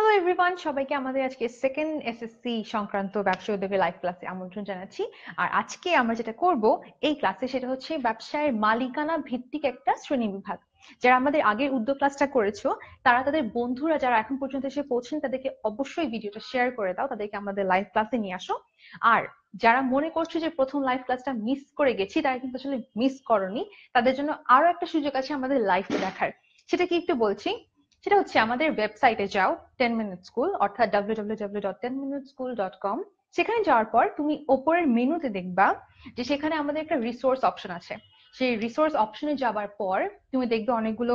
Hello everyone সবাইকে আমাদের আজকে সেকেন্ড এসএসসি সংক্রান্ত ব্যবসা উদ্যোগে লাইভ ক্লাসে আমন্ত্রণ জানাচ্ছি আর আজকে আমরা যেটা করব এই ক্লাসে সেটা হচ্ছে ব্যবসায়ের মালিকানা ভিত্তিক একটা শ্রেণী বিভাগ যারা আমাদের আগের উদ্যোগ ক্লাসটা করেছো তারা তাদের বন্ধুরা যারা এখন পর্যন্ত এসে পৌঁছেন তাদেরকে অবশ্যই ভিডিওটা শেয়ার করে দাও তাদেরকে আমাদের লাইভ ক্লাসে নিয়ে আসো আর যারা মনে করছো যে প্রথম লাইভ ক্লাসটা মিস করে গেছি তারা কিন্তু আসলে মিস করনি তাদের জন্য আরো একটা সুযোগ আছে আমাদের লাইভে দেখার সেটা কি একটু বলছি সেটা হচ্ছে আমাদের ওয়েবসাইটে যাও টেন মিনিট স্কুল অর্থাৎ www.10minuteschool.com সেখানে যাওয়ার পর তুমি ওপরের মেনুতে দেখবা যে সেখানে আমাদের একটা রিসোর্স অপশন আছে সেই রিসোর্স অপশনে যাবার পর তুমি দেখবে অনেকগুলো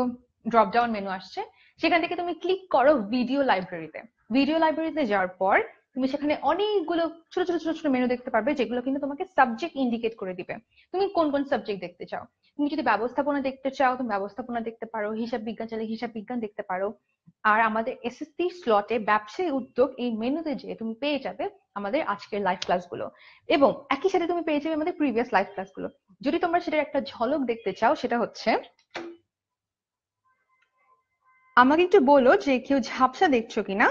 ড্রপ ডাউন মেনু আসছে সেখান থেকে তুমি ক্লিক করো ভিডিও লাইব্রেরিতে ভিডিও লাইব্রেরিতে যাওয়ার পর তুমি সেখানে অনেকগুলো ছোট ছোট ছোট ছোট মেনু দেখতে পারবে যেগুলো কিন্তু তোমাকে সাবজেক্ট ইন্ডিকেট করে দিবে তুমি কোন কোন সাবজেক্ট দেখতে চাও তুমি যদি ব্যবস্থাপনা দেখতে চাও তুমি ব্যবস্থাপনা দেখতে পারো হিসাব বিজ্ঞান চালে হিসাব বিজ্ঞান দেখতে পারো আর আমাদের এসএসসি স্লটে ব্যবসায়ী উদ্যোগ এই মেনুতে যে তুমি পেয়ে যাবে আমাদের আজকের লাইভ ক্লাসগুলো এবং একই সাথে তুমি পেয়ে যাবে আমাদের প্রিভিয়াস লাইভ ক্লাসগুলো যদি তোমরা সেটার একটা ঝলক দেখতে চাও সেটা হচ্ছে আমাকে একটু বলো যে কেউ ঝাপসা দেখছো কিনা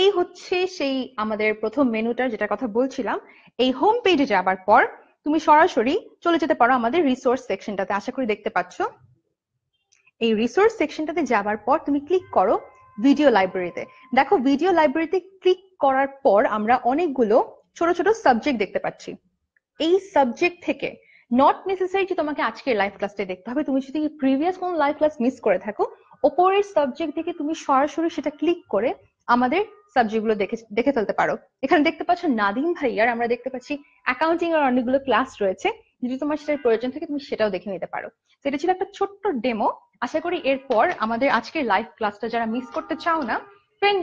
এই হচ্ছে সেই আমাদের প্রথম মেনুটা যেটা কথা বলছিলাম এই হোম পেজে যাবার পর তুমি সরাসরি চলে যেতে পারো আমাদের রিসোর্স সেকশনটাতে আশা করি দেখতে পাচ্ছ এই রিসোর্স সেকশনটাতে যাবার পর তুমি ক্লিক করো ভিডিও লাইব্রেরিতে দেখো ভিডিও লাইব্রেরিতে ক্লিক করার পর আমরা অনেকগুলো ছোট ছোট সাবজেক্ট দেখতে পাচ্ছি এই সাবজেক্ট থেকে নট নেসেসারি যে তোমাকে আজকের লাইভ ক্লাসটা দেখতে হবে তুমি যদি প্রিভিয়াস কোনো লাইভ ক্লাস মিস করে থাকো ওপরের সাবজেক্ট থেকে তুমি সরাসরি সেটা ক্লিক করে আমাদের সাবজেক্টগুলো দেখে দেখে ফেলতে পারো এখানে দেখতে পাচ্ছ নাদিম ভাইয়ার আমরা দেখতে পাচ্ছি অ্যাকাউন্টিং এর অনেকগুলো ক্লাস রয়েছে যদি তোমার সেটার প্রয়োজন থাকে তুমি সেটাও দেখে নিতে পারো সেটা এটা ছিল একটা ছোট্ট ডেমো আশা করি এরপর আমাদের আজকের লাইভ ক্লাসটা যারা মিস করতে চাও না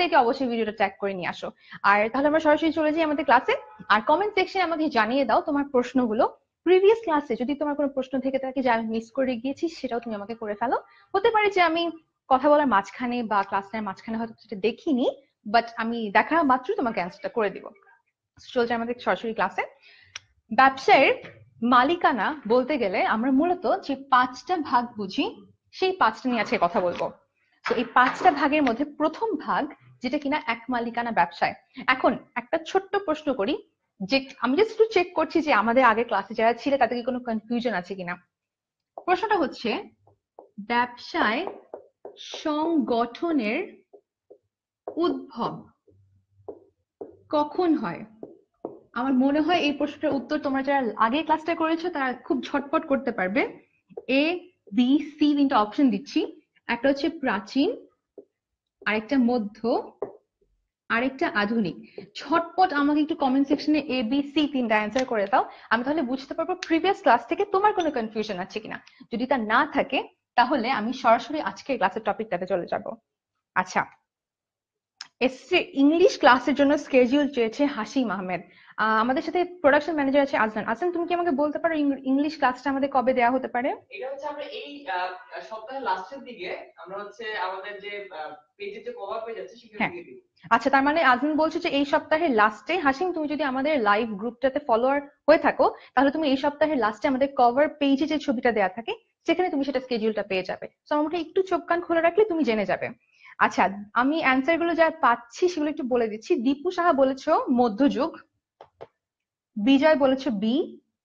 দেখে অবশ্যই ভিডিওটা ট্যাগ করে নিয়ে আসো আর তাহলে আমরা সরাসরি চলে যাই আমাদের ক্লাসে আর কমেন্ট সেকশনে আমাকে জানিয়ে দাও তোমার প্রশ্নগুলো প্রিভিয়াস ক্লাসে যদি তোমার কোনো প্রশ্ন থেকে থাকে যে আমি মিস করে গিয়েছি সেটাও তুমি আমাকে করে ফেলো হতে পারে যে আমি কথা বলার মাঝখানে বা ক্লাসের মাঝখানে হয়তো সেটা দেখিনি বাট আমি দেখা মাত্র তোমাকে অ্যান্সারটা করে দিব চলছে আমাদের সরাসরি ক্লাসে ব্যবসায়ের মালিকানা বলতে গেলে আমরা মূলত যে পাঁচটা ভাগ বুঝি সেই পাঁচটা নিয়ে আজকে কথা বলবো তো এই পাঁচটা ভাগের মধ্যে প্রথম ভাগ যেটা কিনা এক মালিকানা ব্যবসায় এখন একটা ছোট্ট প্রশ্ন করি যে আমি জাস্ট একটু চেক করছি যে আমাদের আগে ক্লাসে যারা ছিল তাদের কি কোনো কনফিউশন আছে কিনা প্রশ্নটা হচ্ছে ব্যবসায় সংগঠনের উদ্ভব কখন হয় আমার মনে হয় এই প্রশ্নের উত্তর তোমরা যারা আগে ক্লাসটা করেছো তারা খুব ঝটপট করতে পারবে এ বি সি তিনটা অপশন দিচ্ছি একটা হচ্ছে প্রাচীন আরেকটা মধ্য আরেকটা আধুনিক ছটপট আমাকে একটু কমেন্ট সেকশনে এ বি সি তিনটা অ্যান্সার করে দাও আমি তাহলে বুঝতে পারবো প্রিভিয়াস ক্লাস থেকে তোমার কোনো কনফিউশন আছে কিনা যদি তা না থাকে তাহলে আমি সরাসরি আজকে ক্লাসের টপিকটাতে চলে যাব আচ্ছা এসসি ইংলিশ ক্লাসের জন্য স্কেজিউল চেয়েছে হাসিম আহমেদ আমাদের সাথে প্রোডাকশন ম্যানেজার আছে আজান আজান তুমি কি আমাকে বলতে পারো ইংলিশ ক্লাসটা আমাদের কবে দেয়া হতে পারে এটা হচ্ছে আমরা এই সপ্তাহের লাস্টের দিকে আমরা হচ্ছে আমাদের যে পেজে যে কভার পেজ আছে সেখানে হ্যাঁ। দিয়ে দিই আচ্ছা তার মানে আজমিন বলছো যে এই সপ্তাহের লাস্টে হাসিম তুমি যদি আমাদের লাইভ গ্রুপটাতে ফলোয়ার হয়ে থাকো তাহলে তুমি এই সপ্তাহের লাস্টে আমাদের কভার পেজে যে ছবিটা দেয়া থাকে সেখানে তুমি সেটা স্কেডিউলটা পেয়ে যাবে সো আমাকে একটু চোখ কান খোলা রাখলে তুমি জেনে যাবে আচ্ছা আমি অ্যান্সার গুলো যা পাচ্ছি সেগুলো একটু বলে দিচ্ছি দীপু সাহা বলেছো মধ্যযুগ বিজয় বলেছো বি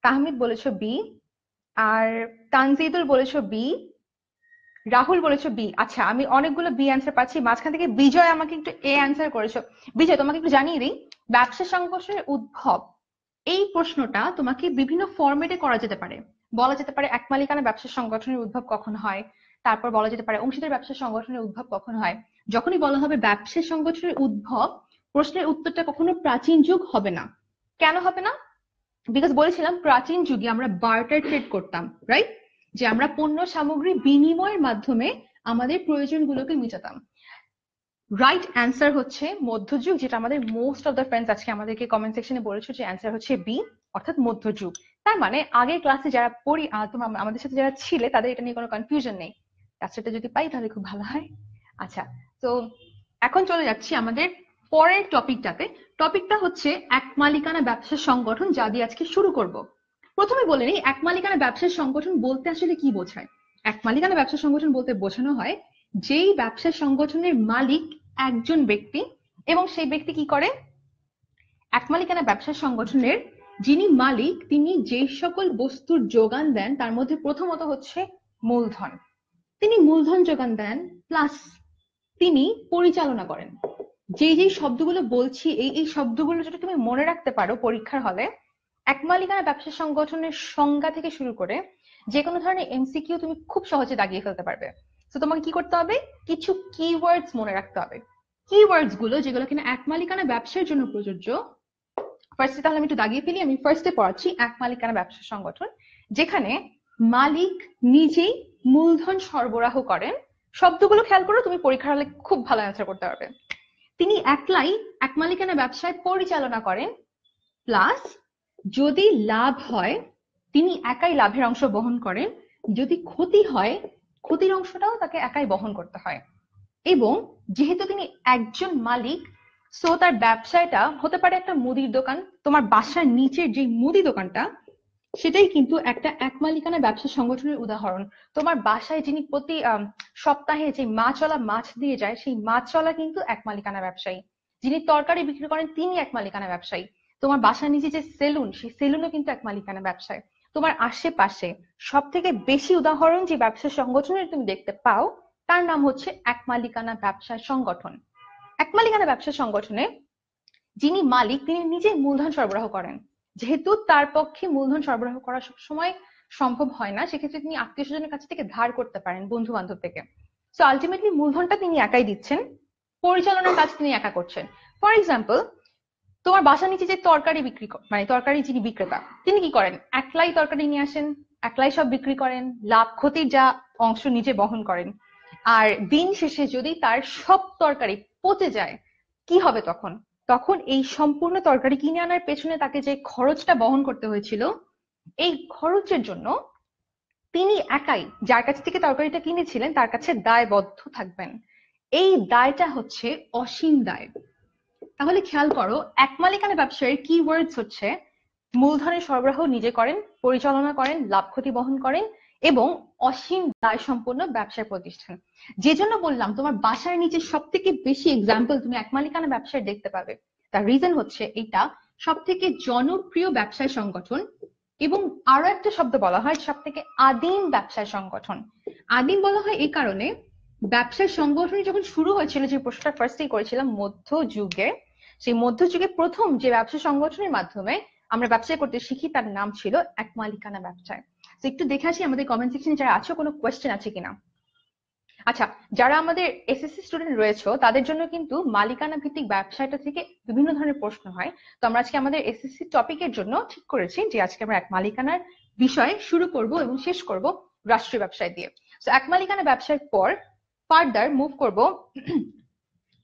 তাহমিদ বলেছো বি আর তানজিদুল বলেছো বি রাহুল বলেছো বি আচ্ছা আমি অনেকগুলো বি অ্যান্সার পাচ্ছি মাঝখান থেকে বিজয় আমাকে একটু এ অ্যান্সার করেছো বিজয় তোমাকে একটু জানিয়ে দিই ব্যবসা সংঘর্ষের উদ্ভব এই প্রশ্নটা তোমাকে বিভিন্ন ফরম্যাটে করা যেতে পারে বলা যেতে পারে এক মালিকানা ব্যবসা সংগঠনের উদ্ভব কখন হয় তারপর বলা যেতে পারে অংশীদার ব্যবসা সংগঠনের উদ্ভব কখন হয় যখনই বলা হবে ব্যবসা সংগঠনের উদ্ভব প্রশ্নের উত্তরটা কখনো প্রাচীন যুগ হবে না কেন হবে না বিকজ বলেছিলাম প্রাচীন যুগে আমরা বার্টার ট্রেড করতাম রাইট যে আমরা পণ্য সামগ্রী বিনিময়ের মাধ্যমে আমাদের প্রয়োজনগুলোকে মিটাতাম রাইট অ্যান্সার হচ্ছে মধ্যযুগ যেটা আমাদের মোস্ট অফ দ্য ফ্রেন্ডস আজকে আমাদেরকে কমেন্ট সেকশনে বলেছো যে অ্যান্সার হচ্ছে বি অর্থাৎ মধ্যযুগ তার মানে আগের ক্লাসে যারা পড়ি আমাদের সাথে যারা ছিলে তাদের এটা নিয়ে কোনো কনফিউশন নেই কাজটা যদি পাই তাহলে খুব ভালো হয় আচ্ছা তো এখন চলে যাচ্ছি আমাদের পরের টপিকটাতে টপিকটা হচ্ছে এক মালিকানা ব্যবসা সংগঠন যা দিয়ে আজকে শুরু করব প্রথমে বলে নিই এক মালিকানা ব্যবসা সংগঠন বলতে আসলে কি বোঝায় এক মালিকানা ব্যবসা সংগঠন বলতে বোঝানো হয় যেই ব্যবসা সংগঠনের মালিক একজন ব্যক্তি এবং সেই ব্যক্তি কি করে এক মালিকানা ব্যবসা সংগঠনের যিনি মালিক তিনি যে সকল বস্তুর যোগান দেন তার মধ্যে প্রথমত হচ্ছে মূলধন তিনি মূলধন যোগান দেন প্লাস তিনি পরিচালনা করেন যে যে শব্দগুলো বলছি এই এই শব্দগুলো যদি তুমি মনে রাখতে পারো পরীক্ষার হলে এক মালিকানা ব্যবসা সংগঠনের সংজ্ঞা থেকে শুরু করে যে কোনো ধরনের এমসিকিউ তুমি খুব সহজে দাগিয়ে ফেলতে পারবে তো তোমাকে কি করতে হবে কিছু কিওয়ার্ডস মনে রাখতে হবে কিওয়ার্ডস গুলো যেগুলো কিনা এক মালিকানা ব্যবসার জন্য প্রযোজ্য ফার্স্টে তাহলে আমি একটু দাগিয়ে ফেলি আমি ফার্স্টে পড়াচ্ছি এক মালিকানা ব্যবসা সংগঠন যেখানে মালিক নিজেই মূলধন সরবরাহ করেন শব্দগুলো খেয়াল করো তুমি পরীক্ষার হলে খুব ভালো অ্যান্সার করতে পারবে তিনি একলাই এক মালিকানা ব্যবসায় পরিচালনা করেন প্লাস যদি লাভ হয় তিনি একাই লাভের অংশ বহন করেন যদি ক্ষতি হয় ক্ষতির অংশটাও তাকে একাই বহন করতে হয় এবং যেহেতু তিনি একজন মালিক সো তার ব্যবসাটা হতে পারে একটা মুদির দোকান তোমার বাসার নিচের যে মুদি দোকানটা সেটাই কিন্তু একটা এক মালিকানা ব্যবসা সংগঠনের উদাহরণ তোমার বাসায় যিনি প্রতি সপ্তাহে যে মাছওয়ালা মাছ দিয়ে যায় সেই মাছওয়ালা কিন্তু এক মালিকানা ব্যবসায়ী যিনি তরকারি বিক্রি করেন তিনি এক মালিকানা ব্যবসায়ী তোমার বাসার নিচে যে সেলুন সেই সেলুনও কিন্তু এক মালিকানা ব্যবসায় তোমার আশেপাশে সব থেকে বেশি উদাহরণ যে ব্যবসা সংগঠনের তুমি দেখতে পাও তার নাম হচ্ছে এক মালিকানা ব্যবসা সংগঠন এক মালিকানা ব্যবসা সংগঠনে যিনি মালিক তিনি নিজে মূলধন সরবরাহ করেন যেহেতু তার পক্ষে মূলধন সরবরাহ করা সবসময় সম্ভব হয় না সেক্ষেত্রে তিনি আত্মীয় স্বজনের কাছ থেকে ধার করতে পারেন বন্ধু বান্ধব থেকে সো আলটিমেটলি মূলধনটা তিনি একাই দিচ্ছেন পরিচালনার কাজ তিনি একা করছেন ফর এক্সাম্পল তোমার বাসা নিচে যে তরকারি বিক্রি মানে তরকারি যিনি বিক্রেতা তিনি কি করেন একলাই তরকারি নিয়ে আসেন একলাই সব বিক্রি করেন লাভ ক্ষতির যা অংশ নিজে বহন করেন আর দিন শেষে যদি তার সব তরকারি পচে যায় কি হবে তখন তখন এই সম্পূর্ণ তরকারি কিনে আনার পেছনে তাকে যে খরচটা বহন করতে হয়েছিল এই খরচের জন্য তিনি একাই যার কাছ থেকে তরকারিটা কিনেছিলেন তার কাছে দায়বদ্ধ থাকবেন এই দায়টা হচ্ছে অসীম দায় তাহলে খেয়াল করো এক মালিকানা ব্যবসায়ীর কি ওয়ার্ডস হচ্ছে মূলধনের সরবরাহ নিজে করেন পরিচালনা করেন লাভ ক্ষতি বহন করেন এবং অসীম দায় সম্পন্ন ব্যবসার প্রতিষ্ঠান যে জন্য বললাম তোমার বাসার নিচে সব থেকে বেশি এক্সাম্পল তুমি এক মালিকানা ব্যবসায় দেখতে পাবে তার রিজন হচ্ছে এটা সব থেকে জনপ্রিয় ব্যবসায় সংগঠন এবং আরো একটা শব্দ বলা হয় সব থেকে আদিম ব্যবসায় সংগঠন আদিম বলা হয় এই কারণে ব্যবসায় সংগঠন যখন শুরু হয়েছিল যে প্রশ্নটা ফার্স্টেই করেছিলাম মধ্যযুগে সেই মধ্যযুগে প্রথম যে ব্যবসা সংগঠনের মাধ্যমে আমরা ব্যবসা করতে শিখি তার নাম ছিল এক মালিকানা ব্যবসায় তো একটু দেখে আসি আমাদের কমেন্ট সেকশনে যারা আছো কোনো কোয়েশ্চেন আছে কিনা আচ্ছা যারা আমাদের এসএসসি স্টুডেন্ট রয়েছে তাদের জন্য কিন্তু মালিকানা ভিত্তিক ব্যবসাটা থেকে বিভিন্ন ধরনের প্রশ্ন হয় তো আমরা আজকে আমাদের এসএসসি টপিকের জন্য ঠিক করেছি যে আজকে আমরা এক মালিকানার বিষয়ে শুরু করব এবং শেষ করব রাষ্ট্রীয় ব্যবসায় দিয়ে তো এক মালিকানা ব্যবসার পর ফার্দার মুভ করব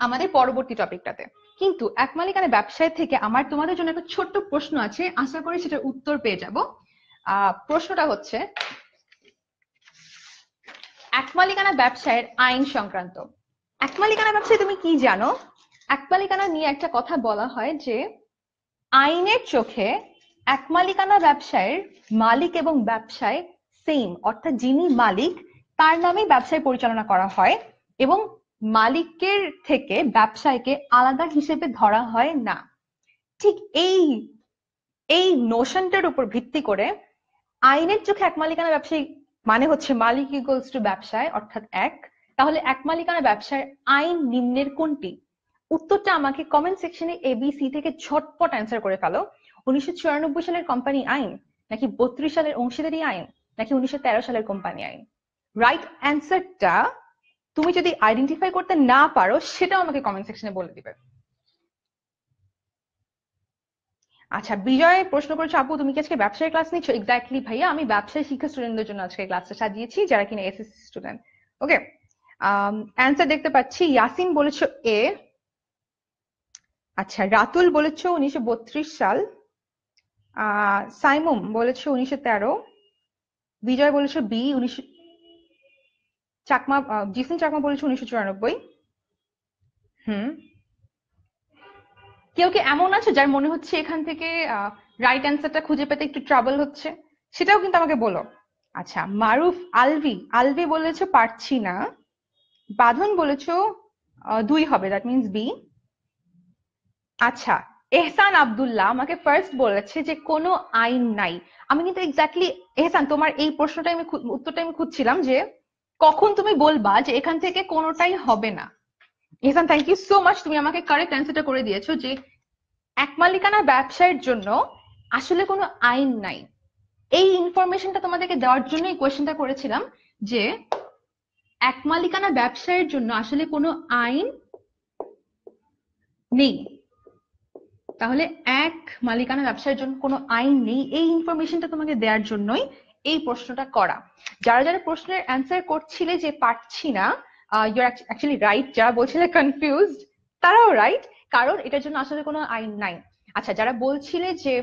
আমাদের পরবর্তী টপিকটাতে কিন্তু এক মালিকানা ব্যবসায় থেকে আমার তোমাদের জন্য একটা ছোট্ট প্রশ্ন আছে আশা করি সেটার উত্তর পেয়ে যাবো প্রশ্নটা হচ্ছে এক মালিকানা ব্যবসায়ের আইন সংক্রান্ত এক মালিকানা ব্যবসায় তুমি কি জানো এক মালিকানা নিয়ে একটা কথা বলা হয় যে আইনের চোখে এক মালিকানা ব্যবসায়ের মালিক এবং ব্যবসায় সেম অর্থাৎ যিনি মালিক তার নামে ব্যবসায় পরিচালনা করা হয় এবং মালিকের থেকে ব্যবসায়কে আলাদা হিসেবে ধরা হয় না ঠিক এই এই নোশনটার উপর ভিত্তি করে আইনের চোখে এক মালিকানা ব্যবসায়ী মানে হচ্ছে মালিক ইকুয়ালস টু ব্যবসায় অর্থাৎ এক তাহলে এক মালিকানা ব্যবসায় আইন নিম্নের কোনটি উত্তরটা আমাকে কমেন্ট সেকশনে এবিসি থেকে ঝটপট অ্যান্সার করে ফেলো উনিশশো সালের কোম্পানি আইন নাকি বত্রিশ সালের অংশীদারি আইন নাকি উনিশশো সালের কোম্পানি আইন রাইট অ্যান্সারটা তুমি যদি আইডেন্টিফাই করতে না পারো সেটাও আমাকে কমেন্ট সেকশনে বলে দিবে আচ্ছা বিজয় প্রশ্ন করছো আপু তুমি কি আজকে ব্যবসায় ক্লাস নিচ্ছ এক্স্যাক্টলি ভাইয়া আমি ব্যবসায় শিক্ষা স্টুডেন্টদের জন্য আজকে ক্লাসটা সাজিয়েছি যারা কিনা এসএসসি স্টুডেন্ট ওকে অ্যান্সার দেখতে পাচ্ছি ইয়াসিন বলেছ এ আচ্ছা রাতুল বলেছ উনিশশো বত্রিশ সাল সাইমুম বলেছ উনিশশো তেরো বিজয় বলেছ বি উনিশশো চাকমা জিসিন চাকমা বলেছ উনিশশো চুরানব্বই হুম কেউ কি এমন আছে যার মনে হচ্ছে এখান থেকে রাইট অ্যান্সারটা খুঁজে পেতে একটু ট্রাবল হচ্ছে সেটাও কিন্তু আমাকে বলো আচ্ছা মারুফ আলভি আলভি বলেছো পারছি না বাঁধন বলেছো দুই হবে দ্যাট মিনস বি আচ্ছা এহসান আবদুল্লাহ আমাকে ফার্স্ট বলেছে যে কোনো আইন নাই আমি কিন্তু এক্স্যাক্টলি এহসান তোমার এই প্রশ্নটা আমি উত্তরটা আমি খুঁজছিলাম যে কখন তুমি বলবা যে এখান থেকে কোনোটাই হবে না Ihsan thank you so much তুমি আমাকে কারেক্ট অ্যান্সারটা করে দিয়েছো যে একমালিকানা ব্যবসায়ের জন্য আসলে কোনো আইন নাই এই ইনফরমেশনটা তোমাদেরকে দেওয়ার জন্যই কোয়েশ্চেনটা করেছিলাম যে একমালিকানা ব্যবসায়ের জন্য আসলে কোনো আইন নেই তাহলে এক মালিকানা ব্যবসার জন্য কোনো আইন নেই এই ইনফরমেশনটা তোমাকে দেওয়ার জন্যই এই প্রশ্নটা করা যারা যারা প্রশ্নের অ্যান্সার করছিলে যে পারছি না ইউর অ্যাকচুয়ালি রাইট যারা বলছিলে কনফিউজড তারাও রাইট কারণ এটার জন্য আসলে কোনো আইন নাই আচ্ছা যারা বলছিলে যে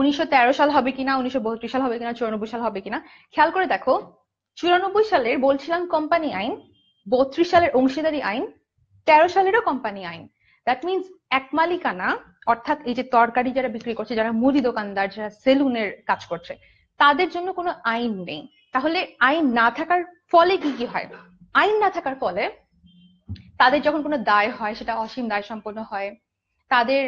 উনিশশো সাল হবে কিনা উনিশশো সাল হবে কিনা চুরানব্বই সাল হবে কিনা খেয়াল করে দেখো চুরানব্বই সালের বলছিলাম কোম্পানি আইন বত্রিশ সালের অংশীদারি আইন তেরো সালেরও কোম্পানি আইন দ্যাট মিনস এক মালিকানা অর্থাৎ এই যে তরকারি যারা বিক্রি করছে যারা মুদি দোকানদার যারা সেলুনের কাজ করছে তাদের জন্য কোনো আইন নেই তাহলে আইন না থাকার ফলে কি কি হয় আইন না থাকার ফলে তাদের যখন কোনো দায় হয় সেটা অসীম দায় সম্পন্ন হয় তাদের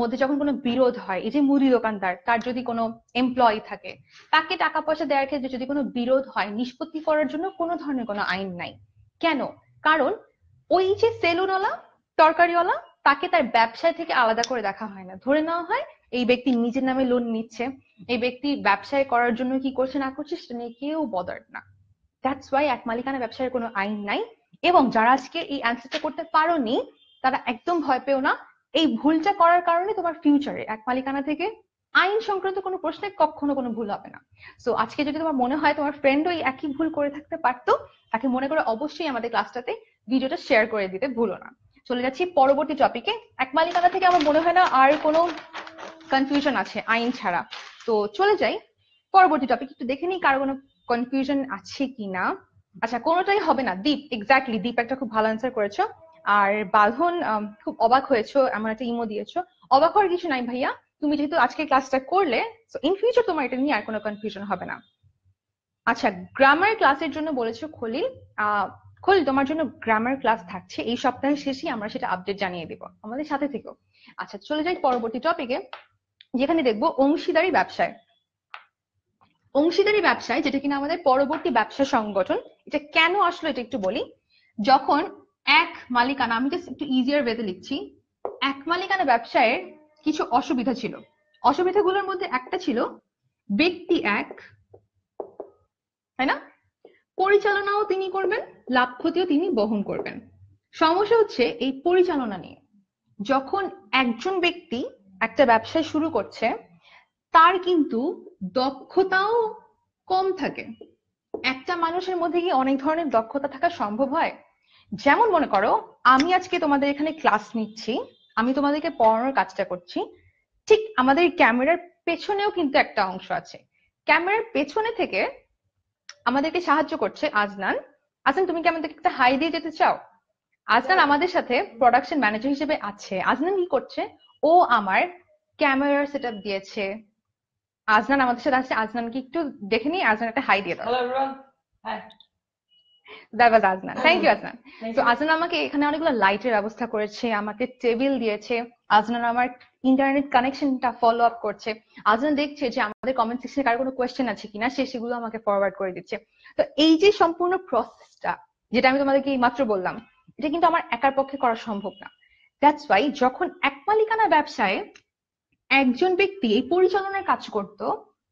মধ্যে যখন কোনো বিরোধ হয় এই যে মুদি দোকানদার তার যদি কোনো এমপ্লয়ি থাকে তাকে টাকা পয়সা দেওয়ার ক্ষেত্রে যদি কোনো বিরোধ হয় নিষ্পত্তি করার জন্য কোনো ধরনের কোনো আইন নাই কেন কারণ ওই যে সেলুনওয়ালা তরকারিওয়ালা তাকে তার ব্যবসায় থেকে আলাদা করে দেখা হয় না ধরে নেওয়া হয় এই ব্যক্তি নিজের নামে লোন নিচ্ছে এই ব্যক্তি ব্যবসায় করার জন্য কি করছে না করছে সেটা নিয়ে কেউ বদার না দ্যাটস ওয়াই এক মালিকানা ব্যবসায়ের কোনো আইন নাই এবং যারা আজকে এই অ্যান্সারটা করতে পারোনি তারা একদম ভয় পেও না এই ভুলটা করার কারণে তোমার ফিউচারে এক মালিকানা থেকে আইন সংক্রান্ত কোনো প্রশ্নে কখনো কোনো ভুল হবে না সো আজকে যদি তোমার মনে হয় তোমার ফ্রেন্ডও এই একই ভুল করে থাকতে পারতো তাকে মনে করে অবশ্যই আমাদের ক্লাসটাতে ভিডিওটা শেয়ার করে দিতে ভুলো না চলে যাচ্ছি পরবর্তী টপিকে এক মালিকানা থেকে আমার মনে হয় না আর কোনো কনফিউশন আছে আইন ছাড়া তো চলে যাই পরবর্তী টপিক একটু দেখে নিই কারো কোনো কনফিউশন আছে কিনা আচ্ছা কোনোটাই হবে না দীপ এক্স্যাক্টলি দীপ একটা খুব ভালো আনসার করেছো আর বাঁধন খুব অবাক হয়েছো এমন একটা ইমো দিয়েছো অবাক হওয়ার কিছু নাই ভাইয়া তুমি যেহেতু আজকে ক্লাসটা করলে ইন ফিউচার তোমার এটা নিয়ে আর কোনো কনফিউশন হবে না আচ্ছা গ্রামার ক্লাসের জন্য বলেছো খলিল খলিল তোমার জন্য গ্রামার ক্লাস থাকছে এই সপ্তাহের শেষেই আমরা সেটা আপডেট জানিয়ে দিব আমাদের সাথে থেকেও আচ্ছা চলে যাই পরবর্তী টপিকে যেখানে দেখবো অংশীদারি ব্যবসায় অংশীদারি ব্যবসায় যেটা কিনা আমাদের পরবর্তী ব্যবসা সংগঠন এটা কেন আসলো এটা একটু বলি যখন এক মালিকানা আমি জাস্ট একটু ইজিয়ার ওয়েতে লিখছি এক মালিকানা ব্যবসায়ের কিছু অসুবিধা ছিল অসুবিধাগুলোর মধ্যে একটা ছিল ব্যক্তি এক তাই না পরিচালনাও তিনি করবেন লাভ ক্ষতিও তিনি বহন করবেন সমস্যা হচ্ছে এই পরিচালনা নিয়ে যখন একজন ব্যক্তি একটা ব্যবসা শুরু করছে তার কিন্তু দক্ষতাও কম থাকে একটা মানুষের মধ্যে কি অনেক ধরনের দক্ষতা থাকা সম্ভব হয় যেমন মনে করো আমি আজকে তোমাদের এখানে ক্লাস নিচ্ছি আমি তোমাদেরকে পড়ানোর কাজটা করছি ঠিক আমাদের ক্যামেরার পেছনেও কিন্তু একটা অংশ আছে ক্যামেরার পেছনে থেকে আমাদেরকে সাহায্য করছে আজনান আজন তুমি কি আমাদেরকে একটা হাই দিয়ে যেতে চাও আজনান আমাদের সাথে প্রোডাকশন ম্যানেজার হিসেবে আছে আজনান কি করছে ও আমার ক্যামেরার সেট দিয়েছে আজনান আমাদের সাথে আসছে আজনানকে একটু দেখে নিই আজনান একটা হাই দিয়ে দাও থ্যাংক ইউ আজনান আমাকে এখানে অনেকগুলো ব্যবস্থা করেছে আমাকে টেবিল দিয়েছে আজনান আমার ইন্টারনেট ফলো আপ করছে দেখছে যে আমাদের কোনো কোয়েশ্চেন আছে কিনা সে সেগুলো আমাকে করে দিচ্ছে তো এই যে সম্পূর্ণ যেটা আমি তোমাদেরকে মাত্র বললাম এটা কিন্তু আমার একার পক্ষে করা সম্ভব না দ্যাটস ওয়াই যখন এক মালিকানা ব্যবসায় একজন ব্যক্তি এই পরিচালনার কাজ করত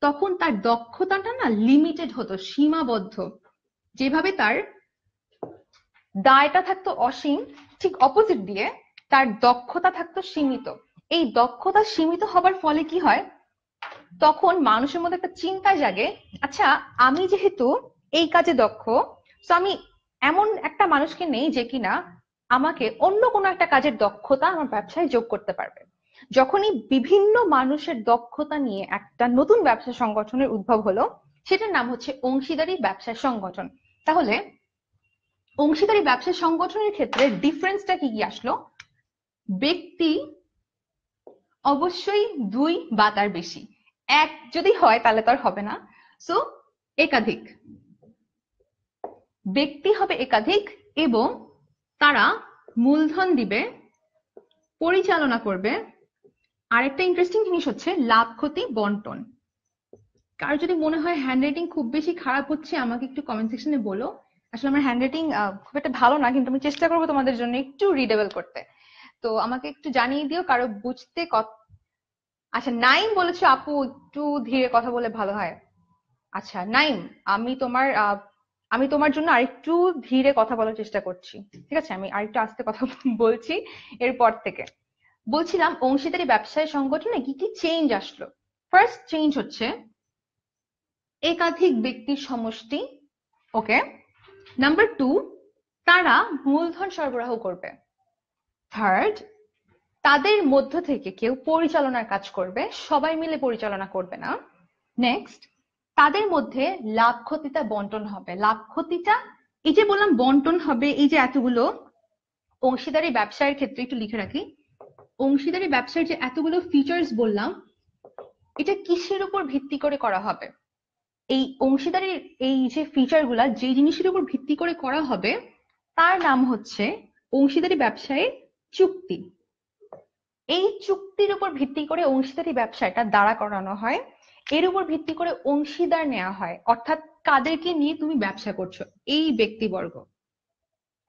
তখন তার দক্ষতাটা না লিমিটেড হতো সীমাবদ্ধ যেভাবে তার দায়টা থাকতো অসীম ঠিক অপোজিট দিয়ে তার দক্ষতা থাকতো সীমিত এই দক্ষতা সীমিত হবার ফলে কি হয় তখন মানুষের মধ্যে একটা চিন্তা জাগে আচ্ছা আমি যেহেতু এই কাজে দক্ষ তো আমি এমন একটা মানুষকে নেই যে কিনা আমাকে অন্য কোনো একটা কাজের দক্ষতা আমার ব্যবসায় যোগ করতে পারবে যখনই বিভিন্ন মানুষের দক্ষতা নিয়ে একটা নতুন ব্যবসা সংগঠনের উদ্ভব হলো সেটার নাম হচ্ছে অংশীদারি ব্যবসা সংগঠন তাহলে অংশীদারি ব্যবসা সংগঠনের ক্ষেত্রে ডিফারেন্সটা কি কি আসলো ব্যক্তি অবশ্যই দুই বা তার বেশি এক যদি হয় তাহলে তার হবে না সো একাধিক ব্যক্তি হবে একাধিক এবং তারা মূলধন দিবে পরিচালনা করবে আরেকটা ইন্টারেস্টিং জিনিস হচ্ছে লাভ ক্ষতি বন্টন কার যদি মনে হয় হ্যান্ড রাইটিং খুব বেশি খারাপ হচ্ছে আমাকে একটু কমেন্ট সেকশনে বলো আসলে আমার হ্যান্ড রাইটিং খুব একটা ভালো না কিন্তু আমি চেষ্টা করবো তোমাদের জন্য একটু রিডেবল করতে তো আমাকে একটু জানিয়ে দিও কারো বুঝতে আচ্ছা নাইম বলেছে আপু একটু ধীরে কথা বলে ভালো হয় আচ্ছা নাইম আমি তোমার আমি তোমার জন্য আরেকটু ধীরে কথা বলার চেষ্টা করছি ঠিক আছে আমি আরেকটু আস্তে কথা বলছি এরপর থেকে বলছিলাম অংশীদারি ব্যবসায় সংগঠনে কি কি চেঞ্জ আসলো ফার্স্ট চেঞ্জ হচ্ছে একাধিক ব্যক্তির সমষ্টি ওকে নাম্বার টু তারা মূলধন সরবরাহ করবে থার্ড তাদের মধ্য থেকে কেউ পরিচালনার কাজ করবে সবাই মিলে পরিচালনা করবে না নেক্সট তাদের মধ্যে লাভ ক্ষতিটা বন্টন হবে লাভ ক্ষতিটা এই যে বললাম বন্টন হবে এই যে এতগুলো অংশীদারি ব্যবসায়ের ক্ষেত্রে একটু লিখে রাখি অংশীদারি ব্যবসার যে এতগুলো ফিচার্স বললাম এটা কিসের উপর ভিত্তি করে করা হবে এই অংশীদারির এই যে ফিচার গুলা যে জিনিসের উপর ভিত্তি করে করা হবে তার নাম হচ্ছে অংশীদারি ব্যবসায়ী চুক্তি এই চুক্তির উপর ভিত্তি করে অংশীদারি ব্যবসাটা দাঁড়া করানো হয় এর উপর ভিত্তি করে অংশীদার নেওয়া হয় অর্থাৎ কাদেরকে নিয়ে তুমি ব্যবসা করছো এই ব্যক্তিবর্গ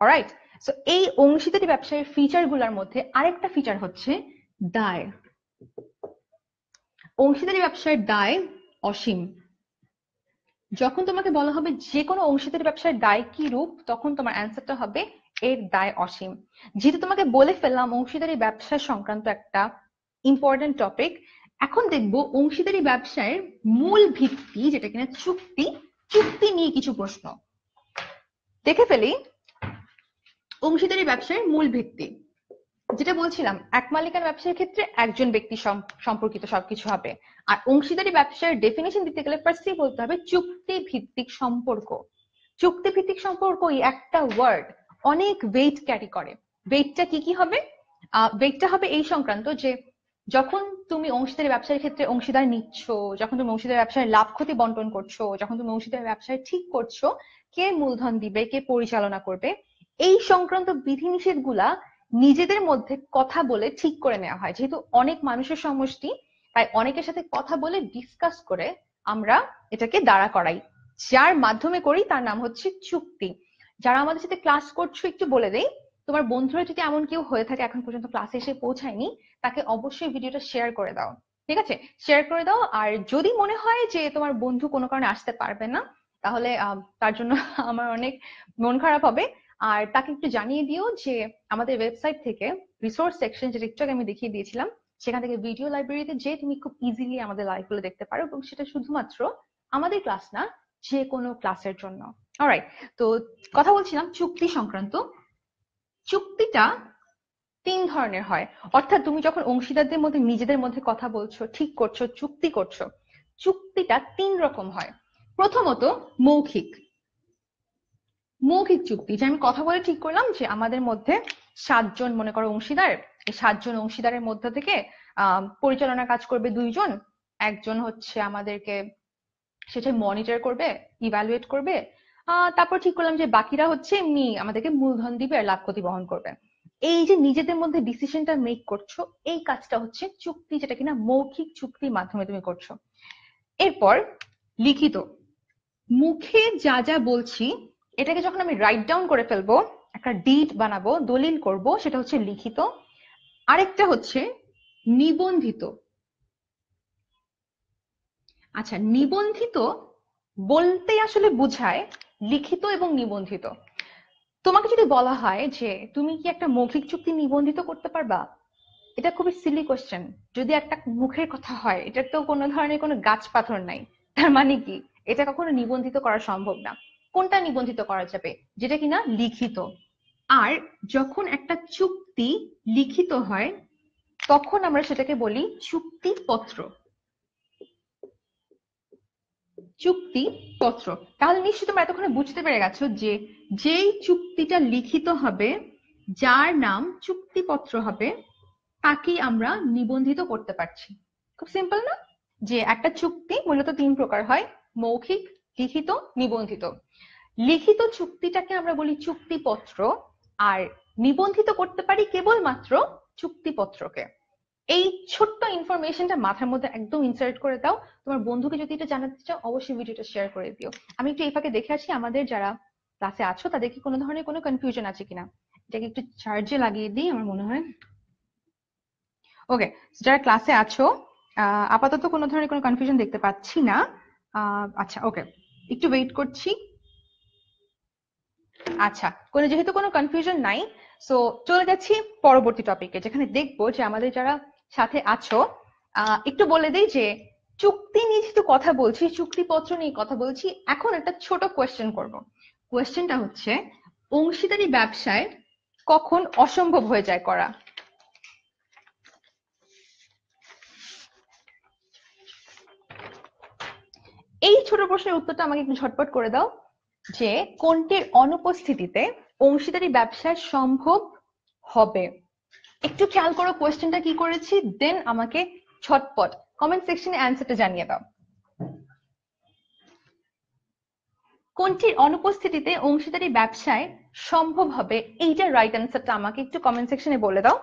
রাইট সো এই অংশীদারি ব্যবসায়ের ফিচারগুলোর মধ্যে আরেকটা ফিচার হচ্ছে দায় অংশীদারি ব্যবসায়ের দায় অসীম যখন তোমাকে বলা হবে যে কোনো অংশীদারি ব্যবসার দায় কি রূপ তখন তোমার অ্যান্সারটা হবে এর দায় অসীম যেহেতু তোমাকে বলে ফেললাম অংশীদারি ব্যবসা সংক্রান্ত একটা ইম্পর্টেন্ট টপিক এখন দেখব অংশীদারি ব্যবসায়ের মূল ভিত্তি যেটা কিনা চুক্তি চুক্তি নিয়ে কিছু প্রশ্ন দেখে ফেলি অংশীদারি ব্যবসায়ের মূল ভিত্তি যেটা বলছিলাম এক মালিকার ব্যবসার ক্ষেত্রে একজন ব্যক্তি সম্পর্কিত সবকিছু হবে আর অংশীদারি ব্যবসার ডেফিনেশন দিতে গেলে ফার্স্টই বলতে হবে চুক্তি ভিত্তিক সম্পর্ক চুক্তি ভিত্তিক সম্পর্ক একটা ওয়ার্ড অনেক ওয়েট ক্যারি করে ওয়েটটা কি কি হবে ওয়েটটা হবে এই সংক্রান্ত যে যখন তুমি অংশীদারি ব্যবসার ক্ষেত্রে অংশীদার নিচ্ছ যখন তুমি অংশীদার ব্যবসায় লাভ ক্ষতি বন্টন করছো যখন তুমি অংশীদার ব্যবসায় ঠিক করছো কে মূলধন দিবে কে পরিচালনা করবে এই সংক্রান্ত বিধিনিষেধ গুলা নিজেদের মধ্যে কথা বলে ঠিক করে নেওয়া হয় যেহেতু অনেক মানুষের সমষ্টি তাই অনেকের সাথে কথা বলে ডিসকাস করে আমরা এটাকে দাঁড়া করাই যার মাধ্যমে করি তার নাম হচ্ছে চুক্তি যারা আমাদের সাথে ক্লাস করছো একটু বলে দেই তোমার বন্ধুরা যদি এমন কেউ হয়ে থাকে এখন পর্যন্ত ক্লাসে এসে পৌঁছায়নি তাকে অবশ্যই ভিডিওটা শেয়ার করে দাও ঠিক আছে শেয়ার করে দাও আর যদি মনে হয় যে তোমার বন্ধু কোনো কারণে আসতে পারবে না তাহলে তার জন্য আমার অনেক মন খারাপ হবে আর তাকে একটু জানিয়ে দিও যে আমাদের ওয়েবসাইট থেকে রিসোর্স সেকশন যেটা একটু আমি দেখিয়ে দিয়েছিলাম সেখান থেকে ভিডিও লাইব্রেরিতে যে তুমি খুব ইজিলি আমাদের লাইভগুলো দেখতে পারো এবং সেটা শুধুমাত্র আমাদের ক্লাস না যে কোনো ক্লাসের জন্য অলরাইট তো কথা বলছিলাম চুক্তি সংক্রান্ত চুক্তিটা তিন ধরনের হয় অর্থাৎ তুমি যখন অংশীদারদের মধ্যে নিজেদের মধ্যে কথা বলছো ঠিক করছো চুক্তি করছো চুক্তিটা তিন রকম হয় প্রথমত মৌখিক মৌখিক চুক্তি যে আমি কথা বলে ঠিক করলাম যে আমাদের মধ্যে সাতজন মনে করো অংশীদার সাতজন অংশীদারের মধ্যে থেকে পরিচালনা কাজ করবে দুইজন একজন হচ্ছে আমাদেরকে সেটা মনিটর করবে ইভ্যালুয়েট করবে তারপর ঠিক করলাম যে বাকিরা হচ্ছে এমনি আমাদেরকে মূলধন দিবে আর লাভ ক্ষতি বহন করবে এই যে নিজেদের মধ্যে ডিসিশনটা মেক করছো এই কাজটা হচ্ছে চুক্তি যেটা কিনা মৌখিক চুক্তির মাধ্যমে তুমি করছো এরপর লিখিত মুখে যা যা বলছি এটাকে যখন আমি রাইট ডাউন করে ফেলবো একটা ডিট বানাবো দলিল করব সেটা হচ্ছে লিখিত আরেকটা হচ্ছে নিবন্ধিত আচ্ছা নিবন্ধিত বলতে আসলে বুঝায় লিখিত এবং নিবন্ধিত তোমাকে যদি বলা হয় যে তুমি কি একটা মৌখিক চুক্তি নিবন্ধিত করতে পারবা এটা খুবই সিলি কোয়েশ্চেন যদি একটা মুখের কথা হয় এটার তো কোনো ধরনের কোনো গাছ পাথর নাই তার মানে কি এটা কখনো নিবন্ধিত করা সম্ভব না কোনটা নিবন্ধিত করা যাবে যেটা কিনা লিখিত আর যখন একটা চুক্তি লিখিত হয় তখন আমরা সেটাকে বলি চুক্তিপত্র পত্র তাহলে নিশ্চয়ই তোমরা এতক্ষণে বুঝতে পেরে গেছো যে যেই চুক্তিটা লিখিত হবে যার নাম চুক্তিপত্র হবে তাকেই আমরা নিবন্ধিত করতে পারছি খুব সিম্পল না যে একটা চুক্তি মূলত তিন প্রকার হয় মৌখিক লিখিত নিবন্ধিত লিখিত চুক্তিটাকে আমরা বলি চুক্তিপত্র আর নিবন্ধিত করতে পারি কেবলমাত্র চুক্তিপত্রকে এই ছোট্ট ইনফরমেশনটা মাথার মধ্যে একদম ইনসার্ট করে দাও তোমার বন্ধুকে যদি এটা জানাতে চাও অবশ্যই ভিডিওটা শেয়ার করে দিও আমি একটু এই ফাঁকে দেখে আসি আমাদের যারা ক্লাসে আছো তাদের কি কোনো ধরনের কোনো কনফিউশন আছে কিনা এটাকে একটু চার্জে লাগিয়ে দিই আমার মনে হয় ওকে যারা ক্লাসে আছো আপাতত কোনো ধরনের কোনো কনফিউশন দেখতে পাচ্ছি না আচ্ছা ওকে একটু ওয়েট করছি আচ্ছা কোনো যেহেতু কোনো কনফিউশন নাই সো চলে যাচ্ছি পরবর্তী টপিকে যেখানে দেখবো যে আমাদের যারা সাথে আছো একটু বলে দিই যে চুক্তি নিয়ে যেহেতু কথা বলছি চুক্তিপত্র নিয়ে কথা বলছি এখন একটা ছোট কোয়েশ্চেন করব কোয়েশ্চেনটা হচ্ছে অংশীদারি ব্যবসায় কখন অসম্ভব হয়ে যায় করা এই ছোট প্রশ্নের উত্তরটা আমাকে একটু ঝটপট করে দাও যে কোনটির অনুপস্থিতিতে অংশীদারি ব্যবসা সম্ভব হবে একটু খেয়াল করো কোয়েশ্চেনটা কি করেছি দেন আমাকে ছটপট কমেন্ট সেকশনে অ্যান্সারটা জানিয়ে দাও কোনটির অনুপস্থিতিতে অংশীদারি ব্যবসায় সম্ভব হবে এইটা রাইট অ্যান্সারটা আমাকে একটু কমেন্ট সেকশনে বলে দাও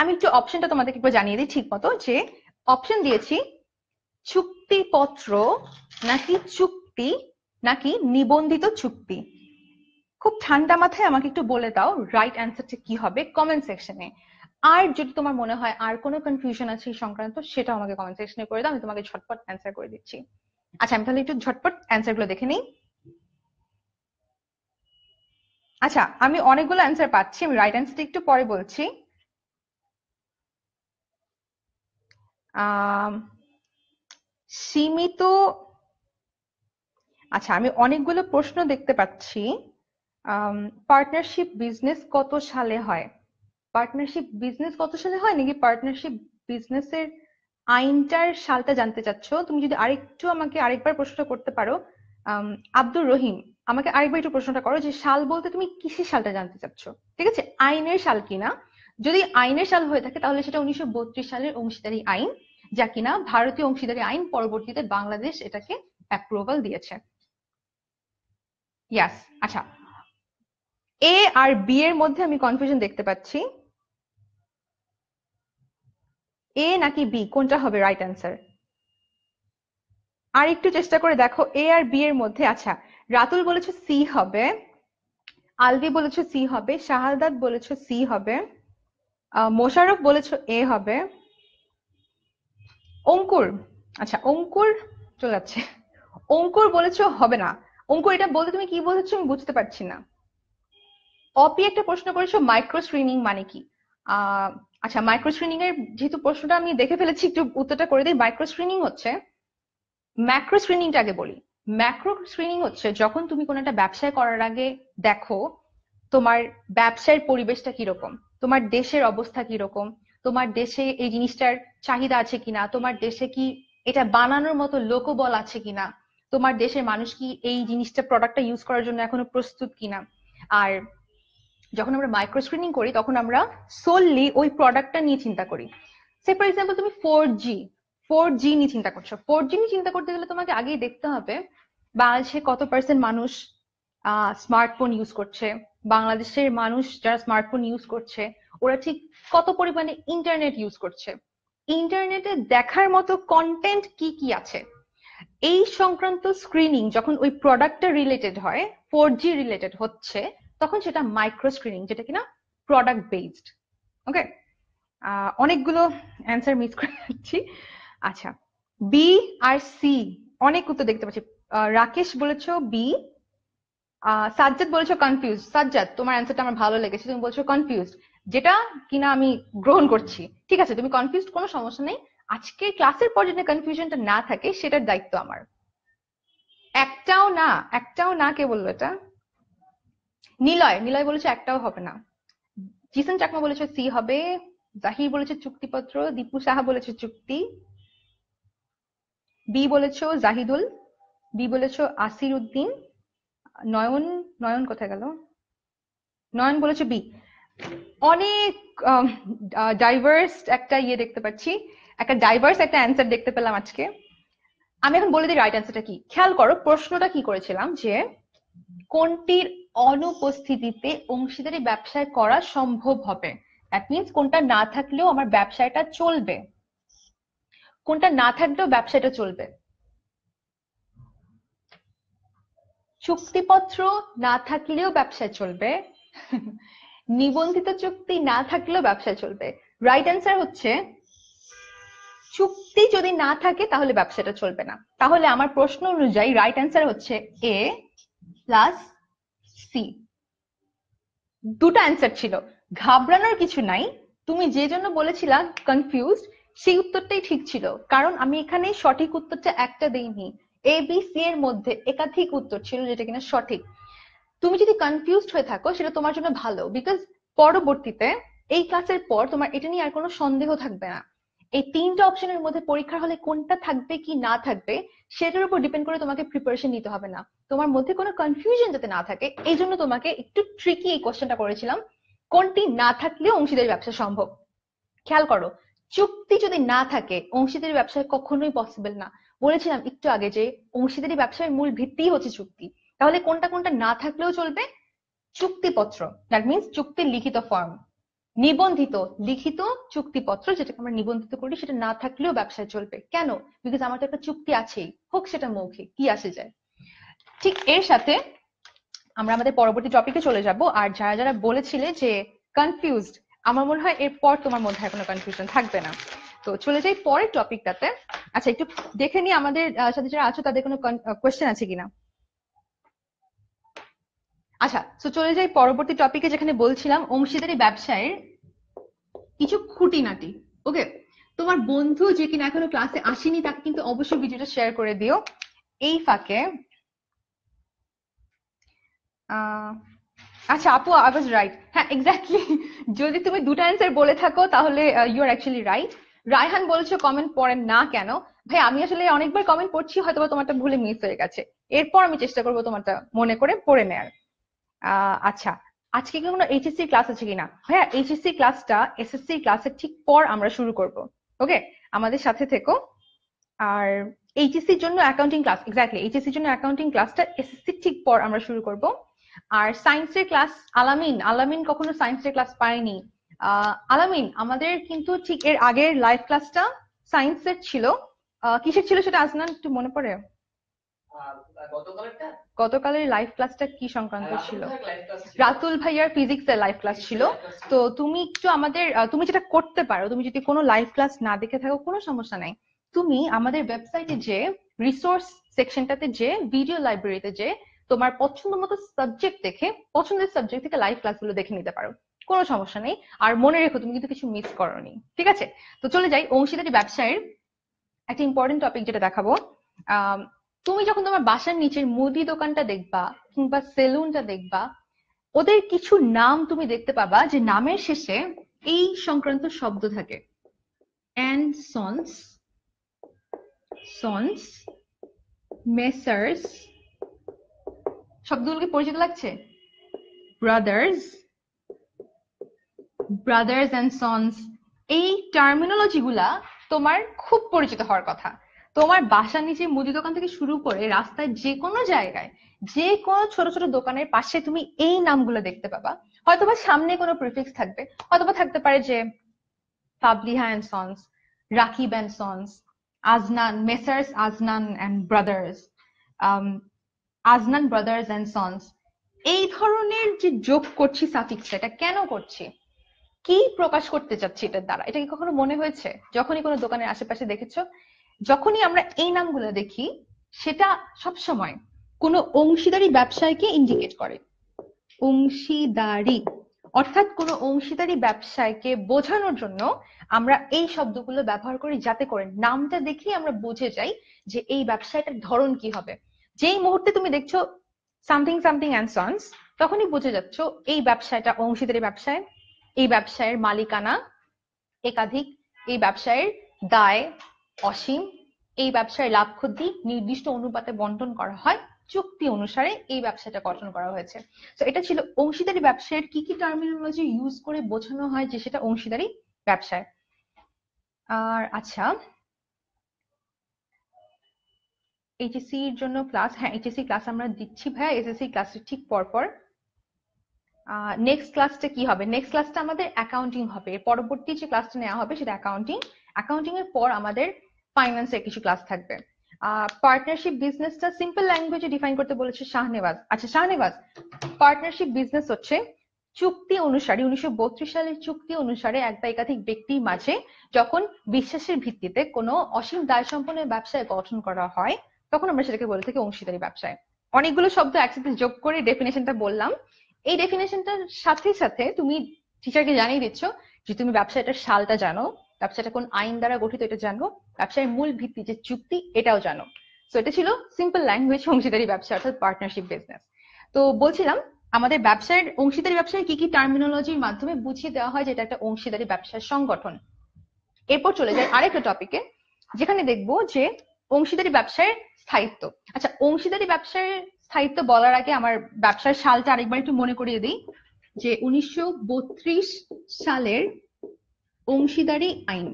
আমি একটু অপশনটা তোমাদেরকে একটু জানিয়ে দিই ঠিক মতো যে অপশন দিয়েছি চুক্তিপত্র নাকি চুক্তি নাকি নিবন্ধিত চুক্তি খুব ঠান্ডা মাথায় আমাকে একটু বলে দাও রাইট অ্যান্সারটা কি হবে কমেন্ট সেকশনে আর যদি তোমার মনে হয় আর কোনো কনফিউশন আছে এই সংক্রান্ত সেটা আমাকে কমেন্ট সেকশনে করে দাও আমি তোমাকে ঝটপট অ্যান্সার করে দিচ্ছি আচ্ছা আমি তাহলে একটু ঝটপট অ্যান্সার গুলো দেখে নিই আচ্ছা আমি অনেকগুলো অ্যান্সার পাচ্ছি আমি রাইট অ্যান্সারটা একটু পরে বলছি আহ সীমিত আচ্ছা আমি অনেকগুলো প্রশ্ন দেখতে পাচ্ছি পার্টনারশিপ বিজনেস কত সালে হয় পার্টনারশিপ বিজনেস কত সালে হয় নাকি পার্টনারশিপ বিজনেসের আইনটার সালটা জানতে চাচ্ছ তুমি যদি আরেকটু আমাকে আরেকবার প্রশ্ন করতে পারো আব্দুর রহিম আমাকে আরেকবার একটু প্রশ্নটা করো যে সাল বলতে তুমি কিসের সালটা জানতে চাচ্ছ ঠিক আছে আইনের সাল কিনা যদি আইনের সাল হয়ে থাকে তাহলে সেটা উনিশশো সালের অংশীদারি আইন যা কিনা ভারতীয় অংশীদারি আইন পরবর্তীতে বাংলাদেশ এটাকে অ্যাপ্রুভাল দিয়েছে ইয়াস আচ্ছা এ আর বি এর মধ্যে আমি কনফিউশন দেখতে পাচ্ছি এ নাকি বি কোনটা হবে রাইট অ্যান্সার আর একটু চেষ্টা করে দেখো এ আর বি এর মধ্যে আচ্ছা রাতুল বলেছে সি হবে আলভি বলেছে সি হবে শাহাদাত বলেছে সি হবে মোশারফ বলেছে এ হবে অঙ্কুর আচ্ছা অঙ্কুর চলে যাচ্ছে অঙ্কুর বলেছো হবে না অঙ্কুর এটা বলতে তুমি কি বলেছো আমি বুঝতে পারছি না অপি একটা প্রশ্ন করেছো মাইক্রো স্ক্রিনিং মানে কি আচ্ছা মাইক্রো স্ক্রিনিং এর যেহেতু প্রশ্নটা আমি দেখে ফেলেছি একটু উত্তরটা করে দিই মাইক্রো স্ক্রিনিং হচ্ছে ম্যাক্রো স্ক্রিনিংটা আগে বলি ম্যাক্রো স্ক্রিনিং হচ্ছে যখন তুমি কোনো একটা ব্যবসায় করার আগে দেখো তোমার ব্যবসায়ের পরিবেশটা কিরকম তোমার দেশের অবস্থা কিরকম তোমার দেশে এই জিনিসটার চাহিদা আছে কিনা তোমার দেশে কি এটা বানানোর মতো লোকবল আছে কিনা তোমার দেশের মানুষ কি এই জিনিসটা প্রোডাক্টটা ইউজ করার জন্য এখনো প্রস্তুত কিনা আর যখন আমরা মাইক্রো স্ক্রিনিং করি তখন আমরা সোললি ওই প্রোডাক্টটা নিয়ে চিন্তা করি সে ফর এক্সাম্পল তুমি ফোর জি ফোর জি নিয়ে চিন্তা করছো ফোর জি নিয়ে চিন্তা করতে গেলে তোমাকে আগেই দেখতে হবে বাংলাদেশে কত পার্সেন্ট মানুষ স্মার্টফোন ইউজ করছে বাংলাদেশের মানুষ যারা স্মার্টফোন ইউজ করছে ওরা ঠিক কত পরিমাণে ইন্টারনেট ইউজ করছে ইন্টারনেটে দেখার মতো কন্টেন্ট কি কি আছে এই সংক্রান্ত স্ক্রিনিং যখন ওই প্রোডাক্টটা রিলেটেড হয় ফোর জি রিলেটেড হচ্ছে তখন সেটা মাইক্রো স্ক্রিনিং যেটা কিনা প্রোডাক্ট বেসড ওকে অনেকগুলো অ্যান্সার মিস করে যাচ্ছি আচ্ছা বি আর সি অনেক উত্তর দেখতে পাচ্ছি রাকেশ বলেছ বি সাজ্জাদ বলেছো কনফিউজ সাজ্জাদ তোমার অ্যান্সারটা আমার ভালো লেগেছে তুমি বলছো কনফিউজ যেটা কিনা আমি গ্রহণ করছি ঠিক আছে তুমি কনফিউজ কোনো সমস্যা নেই আজকে ক্লাসের পর যদি কনফিউশনটা না থাকে সেটার দায়িত্ব আমার একটাও না একটাও না কে বললো এটা নিলয় নিলয় বলেছে একটাও হবে না জিসন চাকমা বলেছে সি হবে জাহির বলেছে চুক্তিপত্র দীপু সাহা বলেছে চুক্তি বি বলেছো জাহিদুল বি বলেছো আসির উদ্দিন নয়ন নয়ন কোথায় গেল নয়ন বলেছে বি অনেক ডাইভার্স একটা ইয়ে দেখতে পাচ্ছি একটা ডাইভার্স একটা অ্যান্সার দেখতে পেলাম আজকে আমি এখন বলে দিই রাইট অ্যান্সারটা কি খেয়াল করো প্রশ্নটা কি করেছিলাম যে কোনটির অনুপস্থিতিতে অংশীদারি ব্যবসায় করা সম্ভব হবে দ্যাট মিনস কোনটা না থাকলেও আমার ব্যবসাটা চলবে কোনটা না থাকলেও ব্যবসাটা চলবে চুক্তিপত্র না থাকলেও ব্যবসা চলবে নিবন্ধিত চুক্তি না থাকলেও ব্যবসা চলবে রাইট অ্যান্সার হচ্ছে চুক্তি যদি না থাকে তাহলে ব্যবসাটা চলবে না তাহলে আমার প্রশ্ন অনুযায়ী রাইট অ্যান্সার হচ্ছে এ প্লাস সি দুটো অ্যান্সার ছিল ঘাবড়ানোর কিছু নাই তুমি যে জন্য বলেছিলা কনফিউজ সেই উত্তরটাই ঠিক ছিল কারণ আমি এখানে সঠিক উত্তরটা একটা দেইনি এ বি সি এর মধ্যে একাধিক উত্তর ছিল যেটা কিনা সঠিক তুমি যদি কনফিউজড হয়ে থাকো সেটা তোমার জন্য ভালো বিকজ পরবর্তীতে এই ক্লাসের পর তোমার এটা নিয়ে আর কোনো সন্দেহ থাকবে না এই তিনটা অপশনের মধ্যে পরীক্ষার হলে কোনটা থাকবে কি না থাকবে সেটার উপর ডিপেন্ড করে তোমাকে প্রিপারেশন নিতে হবে না তোমার মধ্যে কোনো কনফিউশন যাতে না থাকে এই জন্য তোমাকে একটু ট্রিকি এই কোশ্চেনটা করেছিলাম কোনটি না থাকলেও অংশীদারি ব্যবসা সম্ভব খেয়াল করো চুক্তি যদি না থাকে অংশীদারি ব্যবসায় কখনোই পসিবল না বলেছিলাম একটু আগে যে অংশীদারি ব্যবসায় মূল ভিত্তি হচ্ছে চুক্তি তাহলে কোনটা কোনটা না থাকলেও চলবে চুক্তিপত্র দ্যাট মিনস চুক্তির লিখিত ফর্ম নিবন্ধিত লিখিত চুক্তিপত্র যেটাকে আমরা নিবন্ধিত করি সেটা না থাকলেও ব্যবসায় চলবে কেন বিকজ আমার তো একটা চুক্তি আছেই হোক সেটা মৌখিক কি আসে যায় ঠিক এর সাথে আমরা আমাদের পরবর্তী টপিকে চলে যাব আর যারা যারা বলেছিলে যে কনফিউজড আমার মনে হয় এরপর তোমার মধ্যে কোনো কনফিউশন থাকবে না তো চলে যাই পরের টপিকটাতে আচ্ছা একটু দেখে নিই আমাদের সাথে যারা আছো তাদের কোনো কোয়েশ্চেন আছে কিনা আচ্ছা তো চলে যাই পরবর্তী টপিকে যেখানে বলছিলাম অংশীদারি ব্যবসায়ের কিছু খুঁটিনাটি ওকে তোমার বন্ধু যে কিনা এখনো ক্লাসে আসেনি তাকে কিন্তু অবশ্যই ভিডিওটা শেয়ার করে দিও এই ফাঁকে আচ্ছা আপু আই ওয়াজ রাইট হ্যাঁ এক্স্যাক্টলি যদি তুমি দুটো অ্যান্সার বলে থাকো তাহলে you are actually right Raihan বলছো কমেন্ট পড়েন না কেন ভাই আমি আসলে অনেকবার কমেন্ট পড়ছি হয়তো তোমারটা ভুলে মিস হয়ে গেছে এরপর আমি চেষ্টা করবো তোমারটা মনে করে পড়ে নেয়ার আচ্ছা আজকে কি কোনো এইচএসসি ক্লাস আছে কিনা হ্যাঁ এইচএসসি ক্লাসটা এসএসসি ক্লাসের ঠিক পর আমরা শুরু করব ওকে আমাদের সাথে থেকো আর এইচএসসির জন্য অ্যাকাউন্টিং ক্লাস এক্স্যাক্টলি এইচএসসির জন্য অ্যাকাউন্টিং ক্লাসটা এসএসসি ঠিক পর আমরা শুরু করব আর সায়েন্সের ক্লাস আলামিন আলামিন কখনো সায়েন্সের ক্লাস পায়নি আলামিন আমাদের কিন্তু ঠিক এর আগের লাইভ ক্লাসটা সায়েন্সের ছিল কিসের ছিল সেটা আজনান একটু মনে পড়ে গতকালের লাইভ ক্লাসটা কি সংক্রান্ত ছিল রাতুল ভাইয়ার ফিজিক্স এর লাইভ ক্লাস ছিল তো তুমি একটু আমাদের তুমি যেটা করতে পারো তুমি যদি কোনো লাইভ ক্লাস না দেখে থাকো কোনো সমস্যা নাই তুমি আমাদের ওয়েবসাইটে যে রিসোর্স সেকশনটাতে যে ভিডিও লাইব্রেরিতে যে তোমার পছন্দ মতো সাবজেক্ট দেখে পছন্দের সাবজেক্ট থেকে লাইভ ক্লাস গুলো দেখে নিতে পারো কোনো সমস্যা নেই আর মনে রেখো তুমি কিন্তু কিছু মিস করনি ঠিক আছে তো চলে যাই অংশীদারি ব্যবসায়ের একটা ইম্পর্টেন্ট টপিক যেটা দেখাবো তুমি যখন তোমার বাসার নিচের মুদি দোকানটা দেখবা কিংবা সেলুনটা দেখবা ওদের কিছু নাম তুমি দেখতে পাবা যে নামের শেষে এই সংক্রান্ত শব্দ থাকে অ্যান্ড সন্স সন্স মেসার্স শব্দগুলোকে পরিচিত লাগছে ব্রাদার্স ব্রাদার্স অ্যান্ড সন্স এই টার্মিনোলজি গুলা তোমার খুব পরিচিত হওয়ার কথা তোমার বাসার নিচে মুদি দোকান থেকে শুরু করে রাস্তায় যে কোনো জায়গায় যে কোনো ছোট ছোট দোকানের পাশে তুমি এই নামগুলো দেখতে পাবা হয়তোবা সামনে কোনো প্রিফিক্স থাকবে বা থাকতে পারে যে Fabliha and sons Rakib sons Ajnan messrs Ajnan and brothers Ajnan brothers and sons এই ধরনের যে যোগ করছি সাফিক্স এটা কেন করছি কি প্রকাশ করতে চাচ্ছি এটার দ্বারা এটা কি কখনো মনে হয়েছে যখনই কোনো দোকানের আশেপাশে দেখেছো যখনই আমরা এই নামগুলো দেখি সেটা সব সময় কোনো অংশীদারি ব্যবসায়কে ইন্ডিকেট করে অংশীদারি অর্থাৎ কোনো অংশীদারি ব্যবসায়কে বোঝানোর জন্য আমরা এই শব্দগুলো ব্যবহার করি যাতে করে নামটা দেখি আমরা বুঝে যাই যে এই ব্যবসায়টার ধরন কি হবে যেই মুহূর্তে তুমি দেখছো সামথিং সামথিং অ্যান্ড সন্স তখনই বুঝে যাচ্ছ এই ব্যবসায়টা অংশীদারি ব্যবসায় এই ব্যবসায়ের মালিকানা একাধিক এই ব্যবসায়ের দায় অসীম এই ব্যবসায় লাভ ক্ষতি নির্দিষ্ট অনুপাতে বন্টন করা হয় চুক্তি অনুসারে এই ব্যবসাটা গঠন করা হয়েছে তো এটা ছিল অংশীদারি ব্যবসায়ের কি কি টার্মিনোলজি ইউজ করে বোঝানো হয় যে সেটা অংশীদারি ব্যবসায় আর আচ্ছা এইচএসসি এর জন্য ক্লাস হ্যাঁ এইচএসসি ক্লাস আমরা দিচ্ছি ভাইয়া এসএসসি ক্লাসের ঠিক পর পর নেক্সট ক্লাসটা কি হবে নেক্সট ক্লাসটা আমাদের অ্যাকাউন্টিং হবে পরবর্তী যে ক্লাসটা নেওয়া হবে সেটা অ্যাকাউন্টিং অ্যাকাউন্টিং এর পর আমাদের ফাইন্যান্সের কিছু ক্লাস থাকবে পার্টনারশিপ বিজনেসটা সিম্পল ল্যাঙ্গুয়েজে ডিফাইন করতে বলেছে শাহনেবাজ আচ্ছা শাহনেবাজ পার্টনারশিপ বিজনেস হচ্ছে চুক্তি অনুসারে উনিশশো সালের চুক্তি অনুসারে এক বা একাধিক ব্যক্তির মাঝে যখন বিশ্বাসের ভিত্তিতে কোনো অসীম দায় সম্পন্ন ব্যবসায় গঠন করা হয় তখন আমরা সেটাকে বলে থাকি অংশীদারি ব্যবসায় অনেকগুলো শব্দ একসাথে যোগ করে ডেফিনেশনটা বললাম এই ডেফিনেশনটার সাথে সাথে তুমি টিচারকে জানিয়ে দিচ্ছ যে তুমি ব্যবসাটার সালটা জানো ব্যবসাটা কোন আইন দ্বারা গঠিত এটা জানো ব্যবসায় মূল ভিত্তি যে চুক্তি এটাও জানো তো এটা ছিল সিম্পল ল্যাঙ্গুয়েজ অংশীদারি ব্যবসা অর্থাৎ পার্টনারশিপ বিজনেস তো বলছিলাম আমাদের ব্যবসায়ের অংশীদারি ব্যবসায় কি কি টার্মিনোলজির মাধ্যমে বুঝিয়ে দেওয়া হয় যে এটা একটা অংশীদারি ব্যবসার সংগঠন এরপর চলে যায় আরেকটা টপিকে যেখানে দেখব যে অংশীদারি ব্যবসায়ের স্থায়িত্ব আচ্ছা অংশীদারি ব্যবসায়ের স্থায়িত্ব বলার আগে আমার ব্যবসার সালটা আরেকবার একটু মনে করিয়ে দিই যে উনিশশো সালের অংশীদারি আইন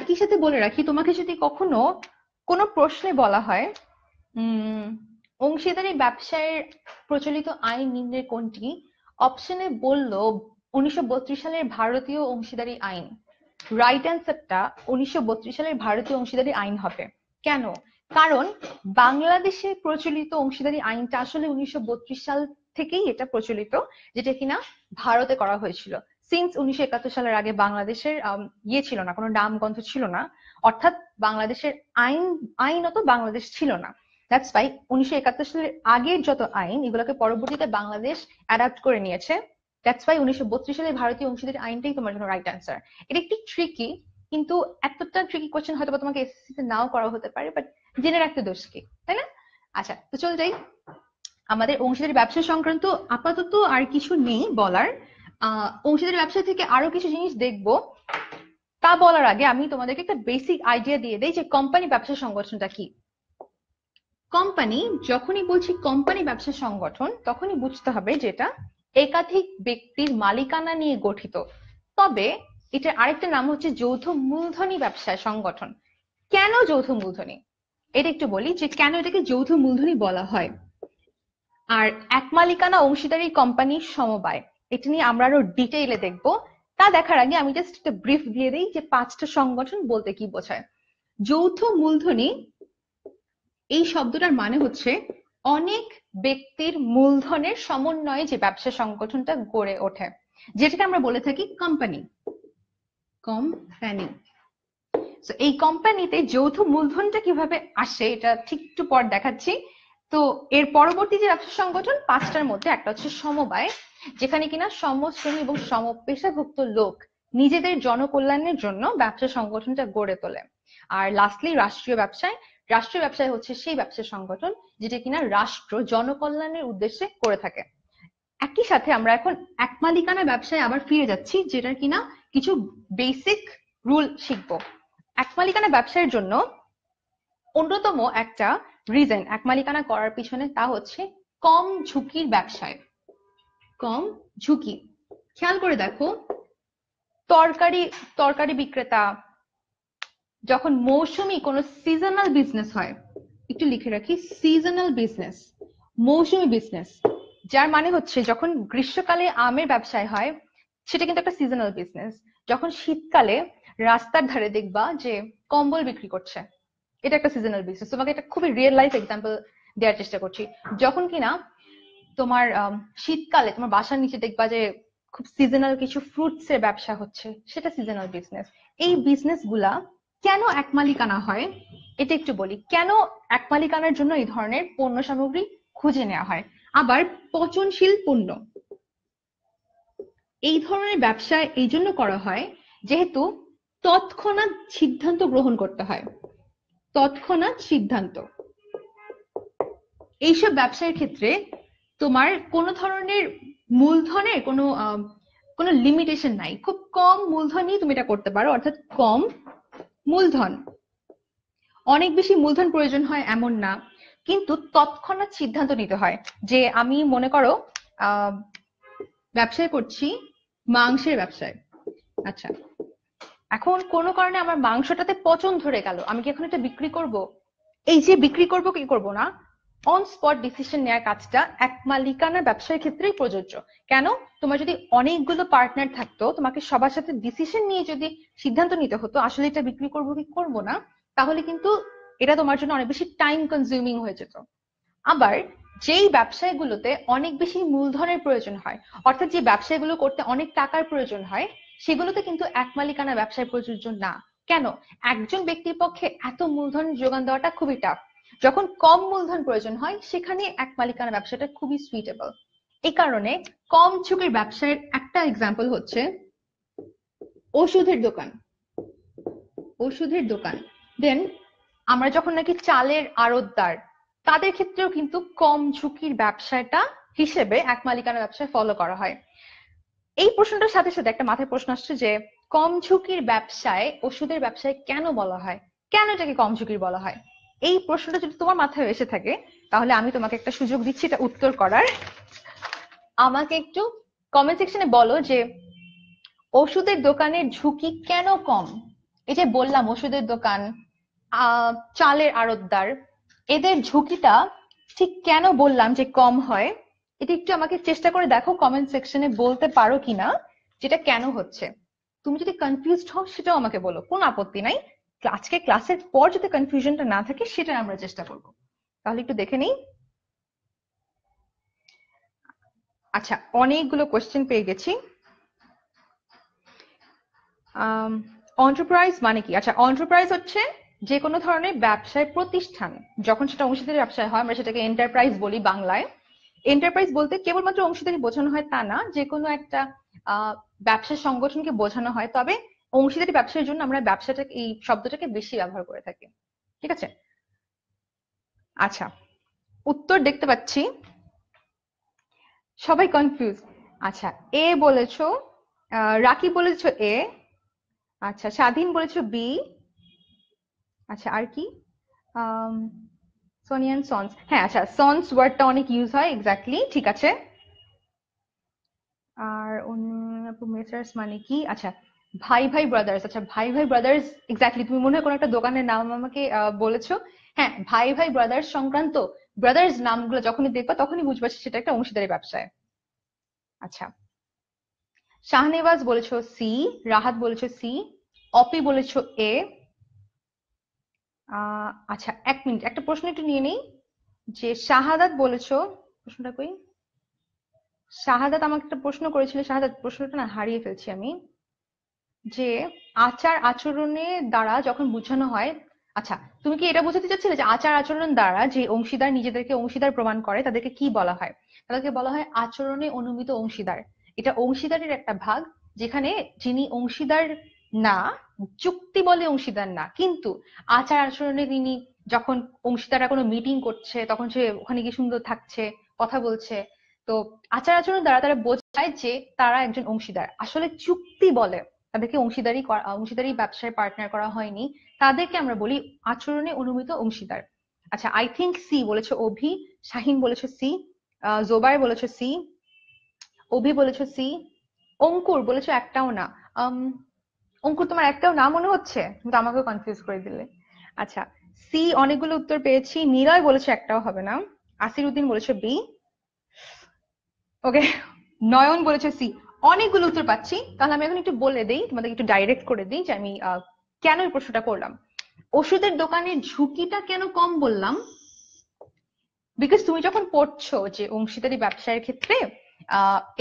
একই সাথে বলে রাখি তোমাকে যদি কখনো কোনো প্রশ্নে বলা হয় অংশীদারি ব্যবসায়ের প্রচলিত আইন নিম্নের কোনটি অপশনে বলল উনিশশো সালের ভারতীয় অংশীদারি আইন রাইট অ্যান্সারটা উনিশশো সালের ভারতীয় অংশীদারি আইন হবে কেন কারণ বাংলাদেশে প্রচলিত অংশীদারি আইনটা আসলে উনিশশো সাল থেকেই এটা প্রচলিত যেটা কিনা ভারতে করা হয়েছিল সিন্স উনিশশো একাত্তর সালের আগে বাংলাদেশের ইয়ে ছিল না কোনো নামগন্ধ ছিল না অর্থাৎ বাংলাদেশের আইন আইনত বাংলাদেশ ছিল না দ্যাটস বাই উনিশশো একাত্তর সালের আগের যত আইন এগুলোকে পরবর্তীতে বাংলাদেশ অ্যাডাপ্ট করে নিয়েছে দ্যাটস বাই উনিশশো বত্রিশ সালে ভারতীয় অংশীদারি আইনটাই তোমার জন্য রাইট অ্যান্সার এটা একটি ট্রিকি কিন্তু এতটা ট্রিকি কোশ্চেন হয়তো তোমাকে এসএসসি তে নাও করা হতে পারে বাট জেনে রাখতে দোষ কি তাই না আচ্ছা তো চল যাই আমাদের অংশীদারি ব্যবসা সংক্রান্ত আপাতত আর কিছু নেই বলার অংশীদারি ব্যবসা থেকে আরো কিছু জিনিস দেখব তা বলার আগে আমি তোমাদেরকে একটা বেসিক আইডিয়া দিয়ে দেই যে কোম্পানি ব্যবসা সংগঠনটা কি কোম্পানি যখনই বলছি কোম্পানি ব্যবসা সংগঠন তখনই বুঝতে হবে যেটা একাধিক ব্যক্তির মালিকানা নিয়ে গঠিত তবে এটা আরেকটা নাম হচ্ছে যৌথ মূলধনী ব্যবসা সংগঠন কেন যৌথ মূলধনী এটা একটু বলি যে কেন এটাকে যৌথ মূলধনী বলা হয় আর এক মালিকানা অংশীদারি কোম্পানির সমবায় এটা নিয়ে আমরা আরো ডিটেইলে দেখব তা দেখার আগে আমি জাস্ট একটা ব্রিফ দিয়ে দিই যে পাঁচটা সংগঠন বলতে কি বোঝায় যৌথ মূলধনী এই শব্দটার মানে হচ্ছে অনেক ব্যক্তির মূলধনের সমন্বয়ে যে ব্যবসা সংগঠনটা গড়ে ওঠে যেটাকে আমরা বলে থাকি কোম্পানি কোম্পানি এই কোম্পানিতে যৌথ মূলধনটা কিভাবে আসে এটা ঠিক একটু পর দেখাচ্ছি তো এর পরবর্তী যে ব্যবসা সংগঠন পাঁচটার মধ্যে একটা হচ্ছে সমবায় যেখানে কিনা সমশ্রেণী এবং সমপেশাভুক্ত লোক নিজেদের জনকল্যাণের জন্য ব্যবসা সংগঠনটা গড়ে তোলে আর লাস্টলি রাষ্ট্রীয় ব্যবসায় রাষ্ট্রীয় ব্যবসায় হচ্ছে সেই ব্যবসা সংগঠন যেটা কিনা রাষ্ট্র জনকল্যাণের উদ্দেশ্যে করে থাকে একই সাথে আমরা এখন এক মালিকানা ব্যবসায় আবার ফিরে যাচ্ছি যেটা কিনা কিছু বেসিক রুল শিখব এক মালিকানা ব্যবসায়ের জন্য অন্যতম একটা রিজন এক মালিকানা করার পিছনে তা হচ্ছে কম ঝুঁকির ব্যবসায় কম ঝুঁকি খেয়াল করে দেখো তরকারি তরকারি বিক্রেতা যখন মৌসুমি কোন সিজনাল বিজনেস হয় একটু লিখে রাখি সিজনাল বিজনেস মৌসুমি বিজনেস যার মানে হচ্ছে যখন গ্রীষ্মকালে আমের ব্যবসায় হয় সেটা কিন্তু একটা সিজনাল বিজনেস যখন শীতকালে রাস্তার ধারে দেখবা যে কম্বল বিক্রি করছে এটা একটা সিজনাল বিজনেস তোমাকে একটা খুবই রিয়েল লাইফ এক্সাম্পল দেওয়ার চেষ্টা করছি যখন কিনা তোমার শীতকালে তোমার বাসার নিচে দেখবা যে খুব সিজনাল কিছু ফ্রুটস এর ব্যবসা হচ্ছে সেটা সিজনাল বিজনেস এই বিজনেস গুলা কেন এক মালিকানা হয় এটা একটু বলি কেন এক মালিকানার জন্য এই ধরনের পণ্য সামগ্রী খুঁজে নেওয়া হয় আবার পচনশীল পণ্য এই ধরনের ব্যবসা এই জন্য করা হয় যেহেতু তৎক্ষণাৎ সিদ্ধান্ত গ্রহণ করতে হয় তৎক্ষণাৎ সিদ্ধান্ত এইসব ব্যবসার ক্ষেত্রে তোমার কোন ধরনের মূলধনের কোনো কোনো লিমিটেশন নাই খুব কম মূলধন তুমি এটা করতে পারো অর্থাৎ কম মূলধন অনেক বেশি মূলধন প্রয়োজন হয় এমন না কিন্তু তৎক্ষণাৎ সিদ্ধান্ত নিতে হয় যে আমি মনে করো ব্যবসায় করছি মাংসের ব্যবসায় আচ্ছা এখন কোনো কারণে আমার মাংসটাতে পচন ধরে গেল আমি কি এখন এটা বিক্রি করব এই যে বিক্রি করব কি করব না অন স্পট ডিসিশন নেওয়ার কাজটা এক মালিকানার ব্যবসায়ের ক্ষেত্রেই প্রযোজ্য কেন তোমার যদি অনেকগুলো পার্টনার থাকতো তোমাকে সবার সাথে ডিসিশন নিয়ে যদি সিদ্ধান্ত নিতে হতো আসলে এটা বিক্রি করব কি করব না তাহলে কিন্তু এটা তোমার জন্য অনেক বেশি টাইম কনজিউমিং হয়ে যেত আবার যেই ব্যবসায়গুলোতে অনেক বেশি মূলধনের প্রয়োজন হয় অর্থাৎ যে ব্যবসায়গুলো করতে অনেক টাকার প্রয়োজন হয় সেগুলোতে কিন্তু এক মালিকানা ব্যবসায় প্রযোজ্য না কেন একজন ব্যক্তির পক্ষে এত মূলধন যোগান দেওয়াটা খুবই টাফ যখন কম মূলধন প্রয়োজন হয় সেখানে এক মালিকানা ব্যবসাটা খুবই সুইটেবল এই কারণে কম ঝুঁকির ব্যবসায়ের একটা এক্সাম্পল হচ্ছে ওষুধের দোকান ওষুধের দোকান দেন আমরা যখন নাকি চালের আড়তদার তাদের ক্ষেত্রেও কিন্তু কম ঝুঁকির ব্যবসাটা হিসেবে এক মালিকানা ব্যবসায় ফলো করা হয় এই প্রশ্নটার সাথে সাথে একটা মাথায় প্রশ্ন আসছে যে কম ঝুঁকির ব্যবসায় ওষুধের ব্যবসায় কেন বলা হয় কেন এটাকে কম ঝুঁকির বলা হয় এই প্রশ্নটা যদি তোমার মাথায় এসে থাকে তাহলে আমি তোমাকে একটা সুযোগ দিচ্ছি এটা উত্তর করার আমাকে একটু কমেন্ট সেকশনে বলো যে ওষুধের দোকানের ঝুঁকি কেন কম এই যে বললাম ওষুধের দোকান চালের আড়তদার এদের ঝুঁকিটা ঠিক কেন বললাম যে কম হয় এটা একটু আমাকে চেষ্টা করে দেখো কমেন্ট সেকশনে বলতে পারো কিনা যেটা কেন হচ্ছে তুমি যদি কনফিউজড হও সেটাও আমাকে বলো কোনো আপত্তি নাই আজকে ক্লাসের পর যদি কনফিউশনটা না থাকে সেটা আমরা চেষ্টা করব তাহলে একটু দেখে নেই আচ্ছা অনেকগুলো কোয়েশ্চেন পেয়ে গেছি অন্টারপ্রাইজ মানে কি আচ্ছা অন্টারপ্রাইজ হচ্ছে যে কোনো ধরনের ব্যবসায় প্রতিষ্ঠান যখন সেটা অংশীদারি ব্যবসায় হয় আমরা সেটাকে এন্টারপ্রাইজ বলি বাংলায় এন্টারপ্রাইজ বলতে কেবলমাত্র অংশীদারি বোঝানো হয় তা না যে কোনো একটা ব্যবসা সংগঠনকে বোঝানো হয় তবে অংশীদারি ব্যবসার জন্য আমরা ব্যবসাটা এই শব্দটাকে বেশি ব্যবহার করে থাকি ঠিক আছে আচ্ছা উত্তর দেখতে পাচ্ছি সবাই কনফিউজ আচ্ছা এ বলেছ রাকি বলেছো এ আচ্ছা স্বাধীন বলেছ বি আচ্ছা আর কি সোনিয়ান সন্স হ্যাঁ আচ্ছা সন্স ওয়ার্ডটা অনেক ইউজ হয় এক্স্যাক্টলি ঠিক আছে আর প্রোমেসার্স মানে কি আচ্ছা ভাই ভাই ব্রাদার্স আচ্ছা ভাই ভাই ব্রাদার্স এক্স্যাক্টলি তুমি মনে হয় কোনো একটা দোকানের নাম আমাকে বলেছো হ্যাঁ ভাই ভাই ব্রাদার্স সংক্রান্ত ব্রাদার্স নামগুলো যখনই দেখবা তখনই বুঝবা সেটা একটা অংশীদারি ব্যবসায় আচ্ছা শাহনেওয়াজ বলেছো সি রাহাত বলেছো সি অপি বলেছো এ আচ্ছা এক মিনিট একটা প্রশ্ন একটু নিয়ে নেই যে শাহাদাত বলেছো প্রশ্নটা কই শাহাদাত আমাকে একটা প্রশ্ন করেছিল শাহাদাত প্রশ্নটা না হারিয়ে ফেলছি আমি যে আচার আচরণের দ্বারা যখন বোঝানো হয় আচ্ছা তুমি কি এটা বোঝাতে চাচ্ছিলে যে আচার আচরণ দ্বারা যে অংশীদার নিজেদেরকে অংশীদার প্রমাণ করে তাদেরকে কি বলা হয় তাদেরকে বলা হয় আচরণে অনুমিত অংশীদার এটা অংশীদারের একটা ভাগ যেখানে যিনি অংশীদার না চুক্তি বলে অংশীদার না কিন্তু আচার আচরণে তিনি যখন অংশীদাররা কোনো মিটিং করছে তখন সে ওখানে গিয়ে সুন্দর থাকছে কথা বলছে তো আচার আচরণ দ্বারা তারা বোঝায় যে তারা একজন অংশীদার আসলে চুক্তি বলে তাদেরকে অংশীদারি অংশীদারি ব্যবসায় পার্টনার করা হয়নি তাদেরকে আমরা বলি আচরণে অনুমিত অংশীদার আচ্ছা আই থিঙ্ক সি বলেছে অভি শাহিন বলেছে সি জোবাই বলেছে সি অভি বলেছে সি অঙ্কুর বলেছে একটাও না অঙ্কুর তোমার একটাও না মনে হচ্ছে কিন্তু আমাকে কনফিউজ করে দিলে আচ্ছা সি অনেকগুলো উত্তর পেয়েছি নিরয় বলেছে একটাও হবে না আসির উদ্দিন বলেছে বি ওকে নয়ন বলেছে সি অনেকগুলো উত্তর পাচ্ছি তাহলে আমি এখন একটু বলে দিই তোমাদেরকে একটু ডাইরেক্ট করে দিই যে আমি কেন এই প্রশ্নটা করলাম ওষুধের দোকানে ঝুঁকিটা কেন কম বললাম বিকজ তুমি যখন পড়ছো যে অংশীদারি ব্যবসায়ের ক্ষেত্রে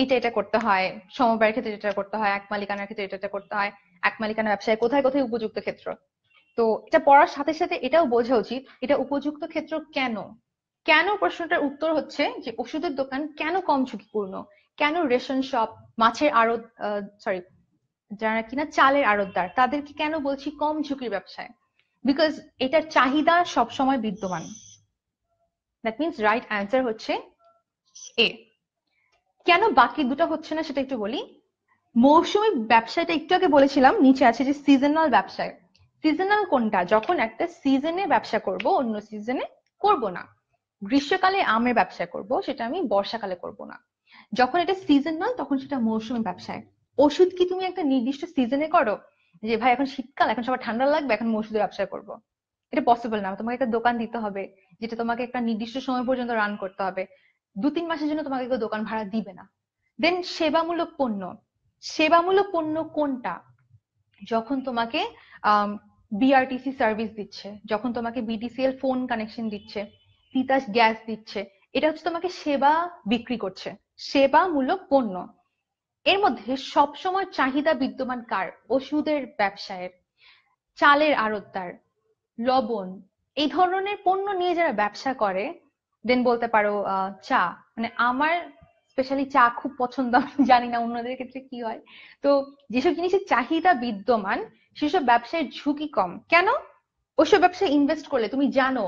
এটা এটা করতে হয় সমবায়ের ক্ষেত্রে এটা করতে হয় এক মালিকানার ক্ষেত্রে এটা এটা করতে হয় এক মালিকানা ব্যবসায় কোথায় কোথায় উপযুক্ত ক্ষেত্র তো এটা পড়ার সাথে সাথে এটাও বোঝা উচিত এটা উপযুক্ত ক্ষেত্র কেন কেন প্রশ্নটার উত্তর হচ্ছে যে ওষুধের দোকান কেন কম ঝুঁকিপূর্ণ কেন রেশন শপ মাছের আড়ত সরি যারা কিনা চালের আড়তদার তাদেরকে কেন বলছি কম ঝুঁকির ব্যবসায় বিকজ এটার চাহিদা সবসময় বিদ্যমান দ্যাট মিনস রাইট অ্যান্সার হচ্ছে এ কেন বাকি দুটো হচ্ছে না সেটা একটু বলি মৌসুমি ব্যবসাটা একটু আগে বলেছিলাম নিচে আছে যে সিজনাল ব্যবসায় সিজনাল কোনটা যখন একটা সিজনে ব্যবসা করব অন্য সিজনে করব না গ্রীষ্মকালে আমের ব্যবসা করব সেটা আমি বর্ষাকালে করব না যখন এটা সিজনাল তখন সেটা মৌসুমি ব্যবসায় ওষুধ কি তুমি একটা নির্দিষ্ট সিজনে করো যে ভাই এখন শীতকাল এখন সবার ঠান্ডা লাগবে এখন ওষুধের ব্যবসা করব এটা পসিবল না তোমাকে একটা দোকান দিতে হবে যেটা তোমাকে একটা নির্দিষ্ট সময় পর্যন্ত রান করতে হবে দু তিন মাসের জন্য তোমাকে দোকান ভাড়া দিবে না দেন সেবামূলক পণ্য সেবামূলক পণ্য কোনটা যখন তোমাকে বিআরটিসি সার্ভিস দিচ্ছে যখন তোমাকে বিটিসিএল ফোন কানেকশন দিচ্ছে তিতাস গ্যাস দিচ্ছে এটা হচ্ছে তোমাকে সেবা বিক্রি করছে সেবামূলক পণ্য এর মধ্যে সবসময় চাহিদা বিদ্যমান কার ওষুধের ব্যবসায়ের চালের আড়তদার লবণ এই ধরনের পণ্য নিয়ে যারা ব্যবসা করে দেন বলতে পারো চা মানে আমার স্পেশালি চা খুব পছন্দ আমি জানি না অন্যদের ক্ষেত্রে কি হয় তো যেসব জিনিসের চাহিদা বিদ্যমান সেসব ব্যবসায় ঝুঁকি কম কেন ওইসব ব্যবসায় ইনভেস্ট করলে তুমি জানো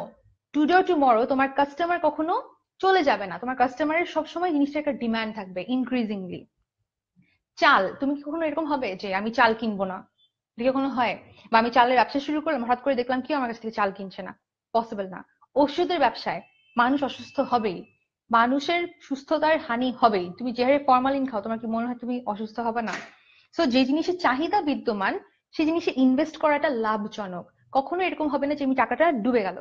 টুডে টুমরো তোমার কাস্টমার কখনো চলে যাবে না তোমার কাস্টমারের সবসময় জিনিসটা একটা ডিমান্ড থাকবে ইনক্রিজিংলি চাল তুমি কি কখনো এরকম হবে যে আমি চাল কিনবো না যদি কখনো হয় বা আমি চালের ব্যবসা শুরু করলাম হঠাৎ করে দেখলাম কি আমার কাছ থেকে চাল কিনছে না পসিবল না ওষুধের ব্যবসায় মানুষ অসুস্থ হবেই মানুষের সুস্থতার হানি হবেই তুমি যে হারে ফর্মালিন খাও তোমার কি মনে হয় তুমি অসুস্থ হবে না সো যে জিনিসের চাহিদা বিদ্যমান সেই জিনিসে ইনভেস্ট করাটা লাভজনক কখনো এরকম হবে না যে আমি টাকাটা ডুবে গেল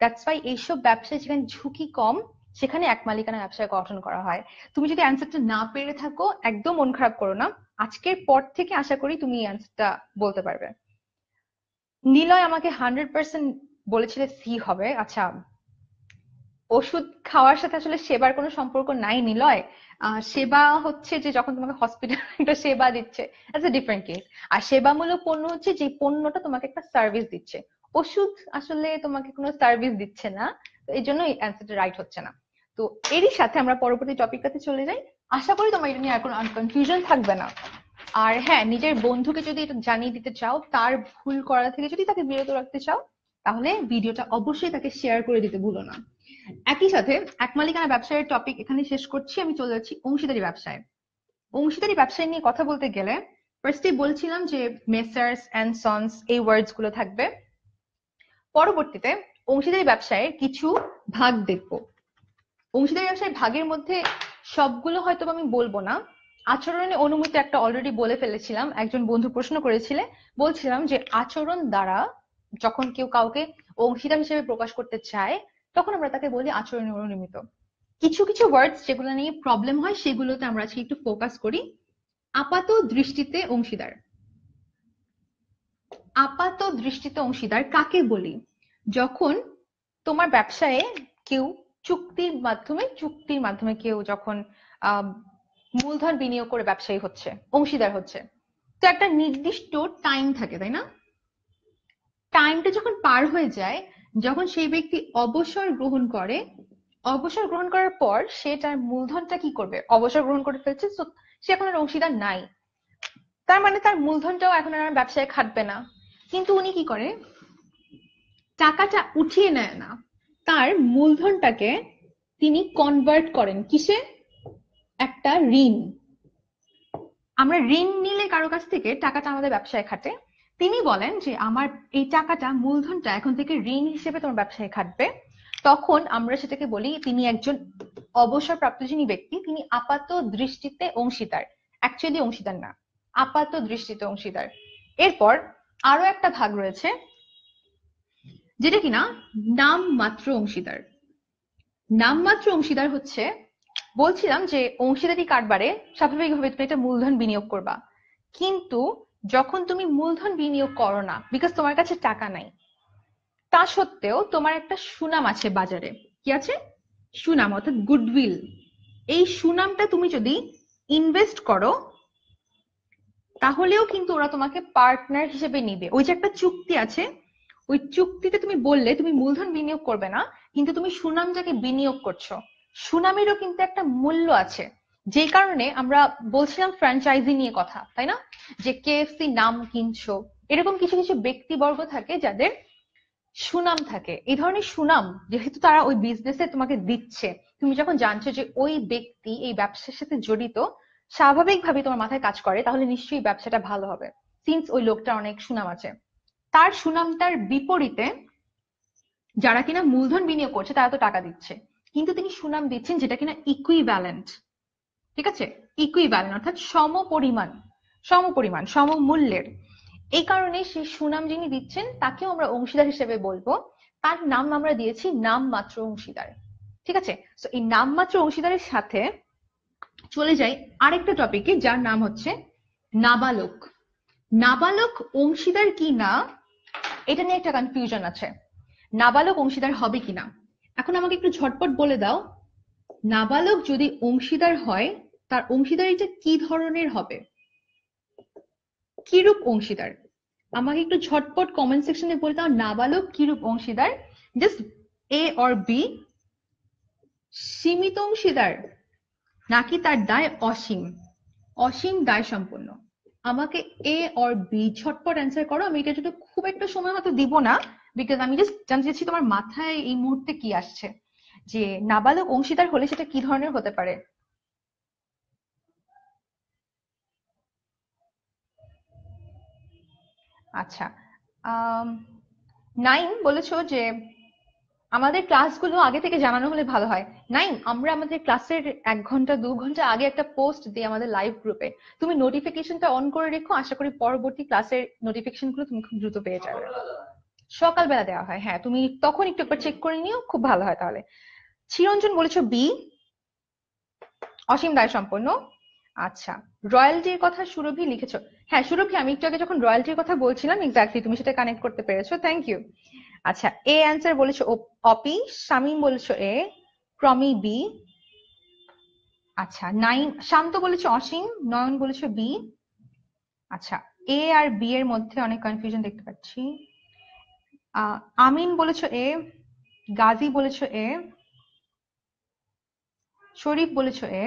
দ্যাটস ওয়াই এইসব ব্যবসায় যেখানে ঝুঁকি কম সেখানে এক মালিকানা ব্যবসায় গঠন করা হয় তুমি যদি অ্যান্সারটা না পেরে থাকো একদম মন খারাপ করো না আজকের পর থেকে আশা করি তুমি অ্যান্সারটা বলতে পারবে নিলয় আমাকে হান্ড্রেড পার্সেন্ট বলেছিলে সি হবে আচ্ছা ওষুধ খাওয়ার সাথে আসলে সেবার কোনো সম্পর্ক নাই নিলয় সেবা হচ্ছে যে যখন তোমাকে হসপিটাল একটা সেবা দিচ্ছে দ্যাটস এ ডিফারেন্ট কেস আর সেবামূলক পণ্য হচ্ছে যে পণ্যটা তোমাকে একটা সার্ভিস দিচ্ছে ওষুধ আসলে তোমাকে কোনো সার্ভিস দিচ্ছে না এই জন্য অ্যান্সারটা রাইট হচ্ছে না তো এরই সাথে আমরা পরবর্তী টপিকটাতে চলে যাই আশা করি তোমার এটা নিয়ে আর কোনো কনফিউশন থাকবে না আর হ্যাঁ নিজের বন্ধুকে যদি এটা জানিয়ে দিতে চাও তার ভুল করা থেকে যদি তাকে বিরত রাখতে চাও তাহলে ভিডিওটা অবশ্যই তাকে শেয়ার করে দিতে ভুলো না একই সাথে এক মালিকানা ব্যবসায়ের টপিক এখানে শেষ করছি আমি চলে যাচ্ছি অংশীদারি ব্যবসায় অংশীদারি ব্যবসায় নিয়ে কথা বলতে গেলে ফার্স্টে বলছিলাম যে মেসার্স অ্যান্ড সন্স এই ওয়ার্ডস গুলো থাকবে পরবর্তীতে অংশীদারি ব্যবসায় কিছু ভাগ দেখব অংশীদারি ব্যবসায় ভাগের মধ্যে সবগুলো হয়তো আমি বলবো না আচরণে অনুমতি একটা অলরেডি বলে ফেলেছিলাম একজন বন্ধু প্রশ্ন করেছিলে বলছিলাম যে আচরণ দ্বারা যখন কেউ কাউকে অংশীদার হিসেবে প্রকাশ করতে চায় তখন আমরা তাকে বলি আচরণ অনুমিত কিছু কিছু ওয়ার্ডস যেগুলো নিয়ে প্রবলেম হয় সেগুলোতে আমরা আজকে একটু ফোকাস করি আপাত দৃষ্টিতে অংশীদার আপাত দৃষ্টিতে অংশীদার কাকে বলি যখন তোমার ব্যবসায় কেউ চুক্তির মাধ্যমে চুক্তির মাধ্যমে কেউ যখন মূলধন বিনিয়োগ করে ব্যবসায়ী হচ্ছে অংশীদার হচ্ছে তো একটা নির্দিষ্ট টাইম থাকে তাই না টাইমটা যখন পার হয়ে যায় যখন সেই ব্যক্তি অবসর গ্রহণ করে অবসর গ্রহণ করার পর সে তার মূলধনটা কি করবে অবসর গ্রহণ করে ফেলছে সে এখন আর অংশীদার নাই তার মানে তার মূলধনটাও এখন আর ব্যবসায় খাটবে না কিন্তু উনি কি করে টাকাটা উঠিয়ে নেয় না তার মূলধনটাকে তিনি কনভার্ট করেন কিসে একটা ঋণ আমরা ঋণ নিলে কারো কাছ থেকে টাকাটা আমাদের ব্যবসায় খাটে তিনি বলেন যে আমার এই টাকাটা মূলধনটা এখন থেকে ঋণ হিসেবে তোমার ব্যবসায় খাটবে তখন আমরা সেটাকে বলি তিনি একজন অবসরপ্রাপ্ত যিনি ব্যক্তি তিনি আপাত দৃষ্টিতে অংশীদার অ্যাকচুয়ালি অংশীদার না আপাত দৃষ্টিতে অংশীদার এরপর আরো একটা ভাগ রয়েছে যেটা কিনা নাম মাত্র অংশীদার নাম মাত্র অংশীদার হচ্ছে বলছিলাম যে অংশীদারি কারবারে স্বাভাবিকভাবে তুমি একটা মূলধন বিনিয়োগ করবা কিন্তু যখন তুমি মূলধন বিনিয়োগ করো না বিকজ তোমার কাছে টাকা নাই তা সত্ত্বেও তোমার একটা সুনাম আছে বাজারে কি আছে সুনাম অর্থাৎ গুডউইল এই সুনামটা তুমি যদি ইনভেস্ট করো তাহলেও কিন্তু ওরা তোমাকে পার্টনার হিসেবে নিবে ওই যে একটা চুক্তি আছে ওই চুক্তিতে তুমি বললে তুমি মূলধন বিনিয়োগ করবে না কিন্তু তুমি সুনামটাকে বিনিয়োগ করছো সুনামেরও কিন্তু একটা মূল্য আছে যে কারণে আমরা বলছিলাম ফ্র্যাঞ্চাইজি নিয়ে কথা তাই না যে কেএফসি নাম কিনছো এরকম কিছু কিছু ব্যক্তিবর্গ থাকে যাদের সুনাম থাকে এই ধরনের সুনাম যেহেতু তারা ওই বিজনেসে তোমাকে দিচ্ছে তুমি যখন জানছো যে ওই ব্যক্তি এই ব্যবসার সাথে জড়িত স্বাভাবিকভাবে তোমার মাথায় কাজ করে তাহলে নিশ্চয়ই ব্যবসাটা ভালো হবে সিন্স ওই লোকটার অনেক সুনাম আছে তার সুনামটার বিপরীতে যারা কিনা মূলধন বিনিয়োগ করছে তারা তো টাকা দিচ্ছে কিন্তু তিনি সুনাম দিচ্ছেন যেটা কিনা ইকুইভ্যালেন্ট ঠিক আছে ইকুইভ্যালেন্ট অর্থাৎ সম পরিমাণ সমপরিমাণ সমমূল্যের এই কারণে সেই সুনাম যিনি দিচ্ছেন তাকেও আমরা অংশীদার হিসেবে বলবো তার নাম আমরা দিয়েছি নামমাত্র অংশীদার ঠিক আছে তো এই নামমাত্র অংশীদারের সাথে চলে যাই আরেকটা টপিকে যার নাম হচ্ছে নাবালক নাবালক অংশীদার কি না এটা নিয়ে একটা কনফিউশন আছে নাবালক অংশীদার হবে কিনা এখন আমাকে একটু ঝটপট বলে দাও নাবালক যদি অংশীদার হয় তার অংশীদারিটা কি ধরনের হবে কিরূপ অংশীদার আমাকে একটু ঝটপট কমেন্ট সেকশনে বলে দাও নাবালক কিরূপ অংশীদার জাস্ট এ অর বি সীমিত অংশীদার নাকি তার দায় অসীম অসীম দায় সম্পন্ন আমাকে এ অর বি ঝটপট অ্যান্সার করো আমি এটা যদি খুব একটা সময় হয়তো দিব না বিকজ আমি জাস্ট জানতে চাচ্ছি তোমার মাথায় এই মুহূর্তে কি আসছে যে নাবালক অংশীদার হলে সেটা কি ধরনের হতে পারে আচ্ছা নাইন বলেছো যে আমাদের ক্লাসগুলো আগে থেকে জানানো হলে ভালো হয় নাইন আমরা আমাদের ক্লাসের এক ঘন্টা দু ঘন্টা আগে একটা পোস্ট দিই আমাদের লাইভ গ্রুপে তুমি নোটিফিকেশনটা অন করে রেখো আশা করি পরবর্তী ক্লাসের নোটিফিকেশন গুলো তুমি খুব দ্রুত পেয়ে যাবে সকালবেলা দেওয়া হয় হ্যাঁ তুমি তখন একটু একবার চেক করে নিও খুব ভালো হয় তাহলে চিরঞ্জন বলেছ বি অসীম দায় সম্পন্ন আচ্ছা রয়্যালটির কথা সুরভি লিখেছ হ্যাঁ সুরভি আমি একটু আগে যখন রয়্যালটির কথা বলছিলাম এক্স্যাক্টলি তুমি সেটা কানেক্ট করতে পেরেছো থ্যাংক ইউ আচ্ছা এ অ্যান্সার বলেছো অপি শামিম বলেছো এ ক্রমি বি আচ্ছা নাইন শান্ত বলেছো অসীম নয়ন বলেছো বি আচ্ছা এ আর বি এর মধ্যে অনেক কনফিউশন দেখতে পাচ্ছি আমিন বলেছো এ গাজী বলেছো এ শরীফ বলেছো এ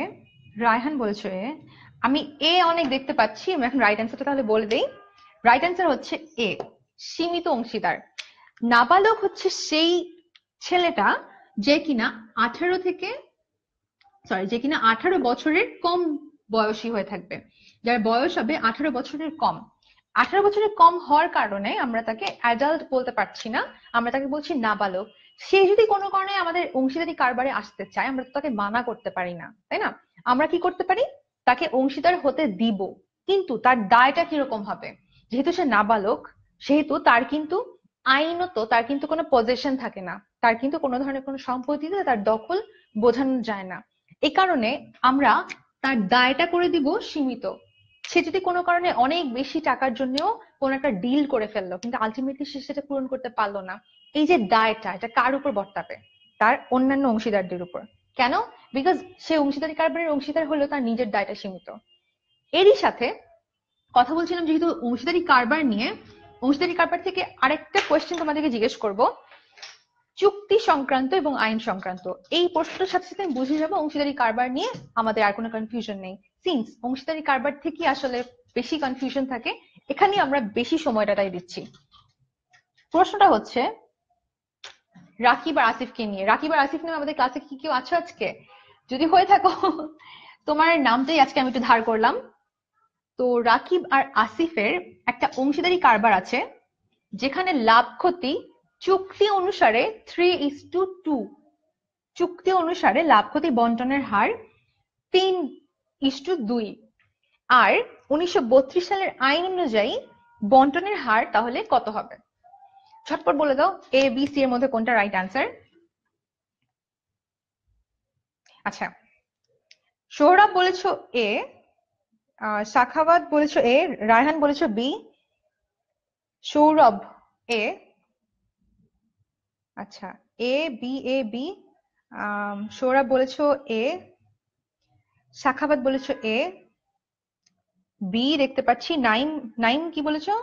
রায়হান বলেছো এ আমি এ অনেক দেখতে পাচ্ছি আমি এখন রাইট অ্যান্সারটা তাহলে বলে দেই রাইট অ্যান্সার হচ্ছে এ সীমিত অংশীদার নাবালক হচ্ছে সেই ছেলেটা যে কিনা আঠারো থেকে সরি যে কিনা আঠারো বছরের কম বয়সী হয়ে থাকবে যার বয়স হবে আঠারো বছরের কম আঠারো বছরের কম হওয়ার কারণে আমরা তাকে অ্যাডাল্ট বলতে পারছি না আমরা তাকে বলছি নাবালক সে যদি কোনো কারণে আমাদের অংশীদারি কারবারে আসতে চায় আমরা তাকে মানা করতে পারি না তাই না আমরা কি করতে পারি তাকে অংশীদার হতে দিব কিন্তু তার দায়টা কিরকম হবে যেহেতু সে নাবালক সেহেতু তার কিন্তু আইনত তার কিন্তু কোনো পজিশন থাকে না তার কিন্তু কোনো ধরনের কোনো সম্পত্তিতে তার দখল বোঝানো যায় না এ কারণে আমরা তার দায়টা করে দিব সীমিত সে যদি কোনো কারণে অনেক বেশি টাকার জন্যও কোন একটা ডিল করে ফেললো কিন্তু আলটিমেটলি সে সেটা পূরণ করতে পারলো না এই যে দায়টা এটা কার উপর বর্তাবে তার অন্যান্য অংশীদারদের উপর কেন বিকজ সে অংশীদারি কারবারের অংশীদার হলো তার নিজের দায়টা সীমিত এরই সাথে কথা বলছিলাম যেহেতু অংশীদারি কারবার নিয়ে অংশীদারি কারবার থেকে আরেকটা কোয়েশ্চেন তোমাদেরকে জিজ্ঞেস করব চুক্তি সংক্রান্ত এবং আইন সংক্রান্ত এই প্রশ্নটার সাথে সাথে আমি বুঝে যাবো অংশীদারি কারবার নিয়ে আমাদের আর কোনো কনফিউশন নেই সিন্স অংশীদারি কারবার থেকে আসলে বেশি কনফিউশন থাকে এখানে আমরা বেশি সময়টা তাই দিচ্ছি প্রশ্নটা হচ্ছে রাকিব আর আসিফকে নিয়ে রাকিব আর আসিফ নামে আমাদের ক্লাসে কি কেউ আছো আজকে যদি হয়ে থাকো তোমার নামটাই আজকে আমি একটু ধার করলাম তো রাকিব আর আসিফের একটা অংশীদারি কারবার আছে যেখানে লাভ ক্ষতি চুক্তি অনুসারে থ্রি ইস টু টু চুক্তি অনুসারে লাভ ক্ষতি বন্টনের হার তিন ইস টু দুই আর উনিশশো সালের আইন অনুযায়ী বন্টনের হার তাহলে কত হবে ছটপট বলে দাও এ বি সি এর মধ্যে কোনটা রাইট আনসার আচ্ছা সৌরভ বলেছো এ শাখাবাদ বলেছো এ রায়হান বলেছো বি সৌরভ এ আচ্ছা A B A B Sourav বলেছো এ শাখাবাদ বলেছো এ বি দেখতে পাচ্ছি নাইম নাইম কি বলেছো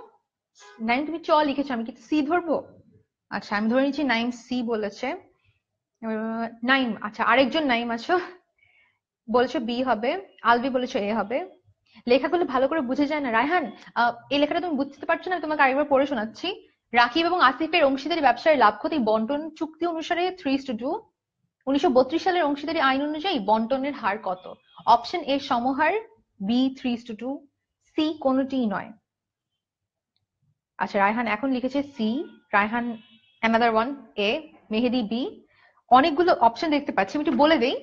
নাইন তুমি চ লিখেছো আমি কি সি ধরবো আচ্ছা আমি ধরে নিচ্ছি নাইম সি বলেছে নাইম আচ্ছা আরেকজন নাইম আছো বলছো বি হবে আলবি বলেছো এ হবে লেখাগুলো ভালো করে বুঝে যায় না রায়হান এই লেখাটা তুমি বুঝতে পারছো না তোমাকে আরেকবার পড়ে শোনাচ্ছি রাকিব এবং আসিফের অংশীদারি ব্যবসায় লাভ ক্ষতি বন্টন চুক্তি অনুসারে থ্রি টু টু উনিশশো সালের অংশীদারি আইন অনুযায়ী বন্টনের হার কত অপশন এ সমহার B three two two C কোনটি নয় আচ্ছা রায়হান এখন লিখেছে C Raihan another one A Mehedi B অনেকগুলো অপশন দেখতে পাচ্ছি আমি একটু বলে দেই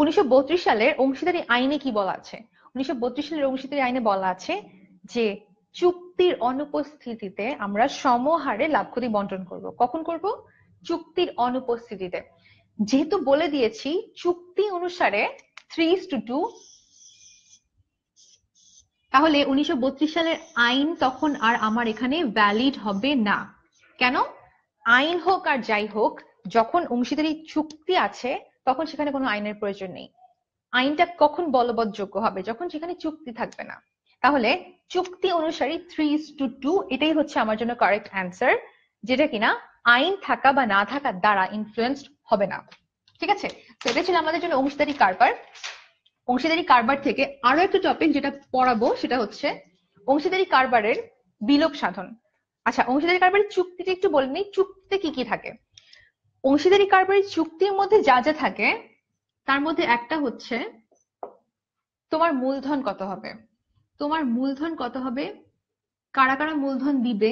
উনিশশো সালের অংশীদারি আইনে কি বলা আছে উনিশশো সালের অংশীদারি আইনে বলা আছে যে চুক্তির অনুপস্থিতিতে আমরা সমহারে লাভ ক্ষতি বন্টন করব কখন করব চুক্তির অনুপস্থিতিতে যেহেতু বলে দিয়েছি চুক্তি অনুসারে থ্রি টু টু তাহলে উনিশশো সালের আইন তখন আর আমার এখানে ভ্যালিড হবে না কেন আইন হোক আর যাই হোক যখন অংশীদারি চুক্তি আছে তখন সেখানে কোনো আইনের প্রয়োজন নেই আইনটা কখন বলবৎযোগ্য হবে যখন সেখানে চুক্তি থাকবে না তাহলে চুক্তি অনুসারে থ্রি টু টু এটাই হচ্ছে আমার জন্য কারেক্ট অ্যান্সার যেটা কিনা আইন থাকা বা না থাকার দ্বারা ইনফ্লুয়েন্সড হবে না ঠিক আছে তো এটা ছিল আমাদের জন্য অংশীদারি কারবার অংশীদারি কারবার থেকে আরো একটা টপিক যেটা পড়াবো সেটা হচ্ছে অংশীদারি কারবারের বিলোপ সাধন আচ্ছা অংশীদারি কারবারের চুক্তিটি একটু বলে নিই চুক্তিতে কি কি থাকে অংশীদারি কারবারের চুক্তির মধ্যে যা যা থাকে তার মধ্যে একটা হচ্ছে তোমার মূলধন কত হবে তোমার মূলধন কত হবে কারা কারা মূলধন দিবে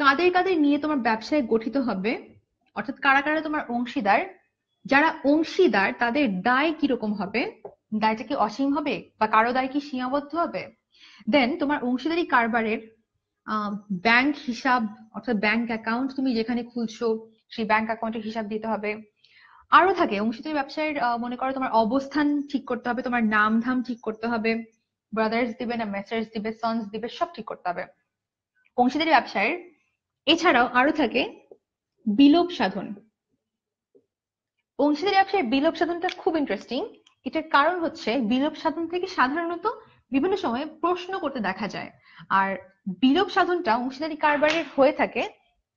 কাদের কাদের নিয়ে তোমার ব্যবসায় গঠিত হবে অর্থাৎ কারা কারা তোমার অংশীদার যারা অংশীদার তাদের দায় কিরকম হবে দায়টা কি অসীম হবে বা কারো দায় কি সীমাবদ্ধ হবে দেন তোমার অংশীদারি কারবারের ব্যাংক হিসাব অর্থাৎ ব্যাংক অ্যাকাউন্ট তুমি যেখানে খুলছো সেই ব্যাংক অ্যাকাউন্টের হিসাব দিতে হবে আরো থাকে অংশীদারি ব্যবসায়ের মনে করো তোমার অবস্থান ঠিক করতে হবে তোমার নাম ধাম ঠিক করতে হবে ব্রাদার্স দিবে না মেসার্স দিবে সন্স দিবে সব ঠিক করতে হবে অংশীদারি ব্যবসায়ের এছাড়াও আরো থাকে বিলোপ সাধন অংশীদারি ব্যবসায়ের বিলোপ সাধনটা খুব ইন্টারেস্টিং এটার কারণ হচ্ছে বিলোপ সাধন থেকে সাধারণত বিভিন্ন সময়ে প্রশ্ন করতে দেখা যায় আর বিলোপ সাধনটা অংশীদারি কারবারের হয়ে থাকে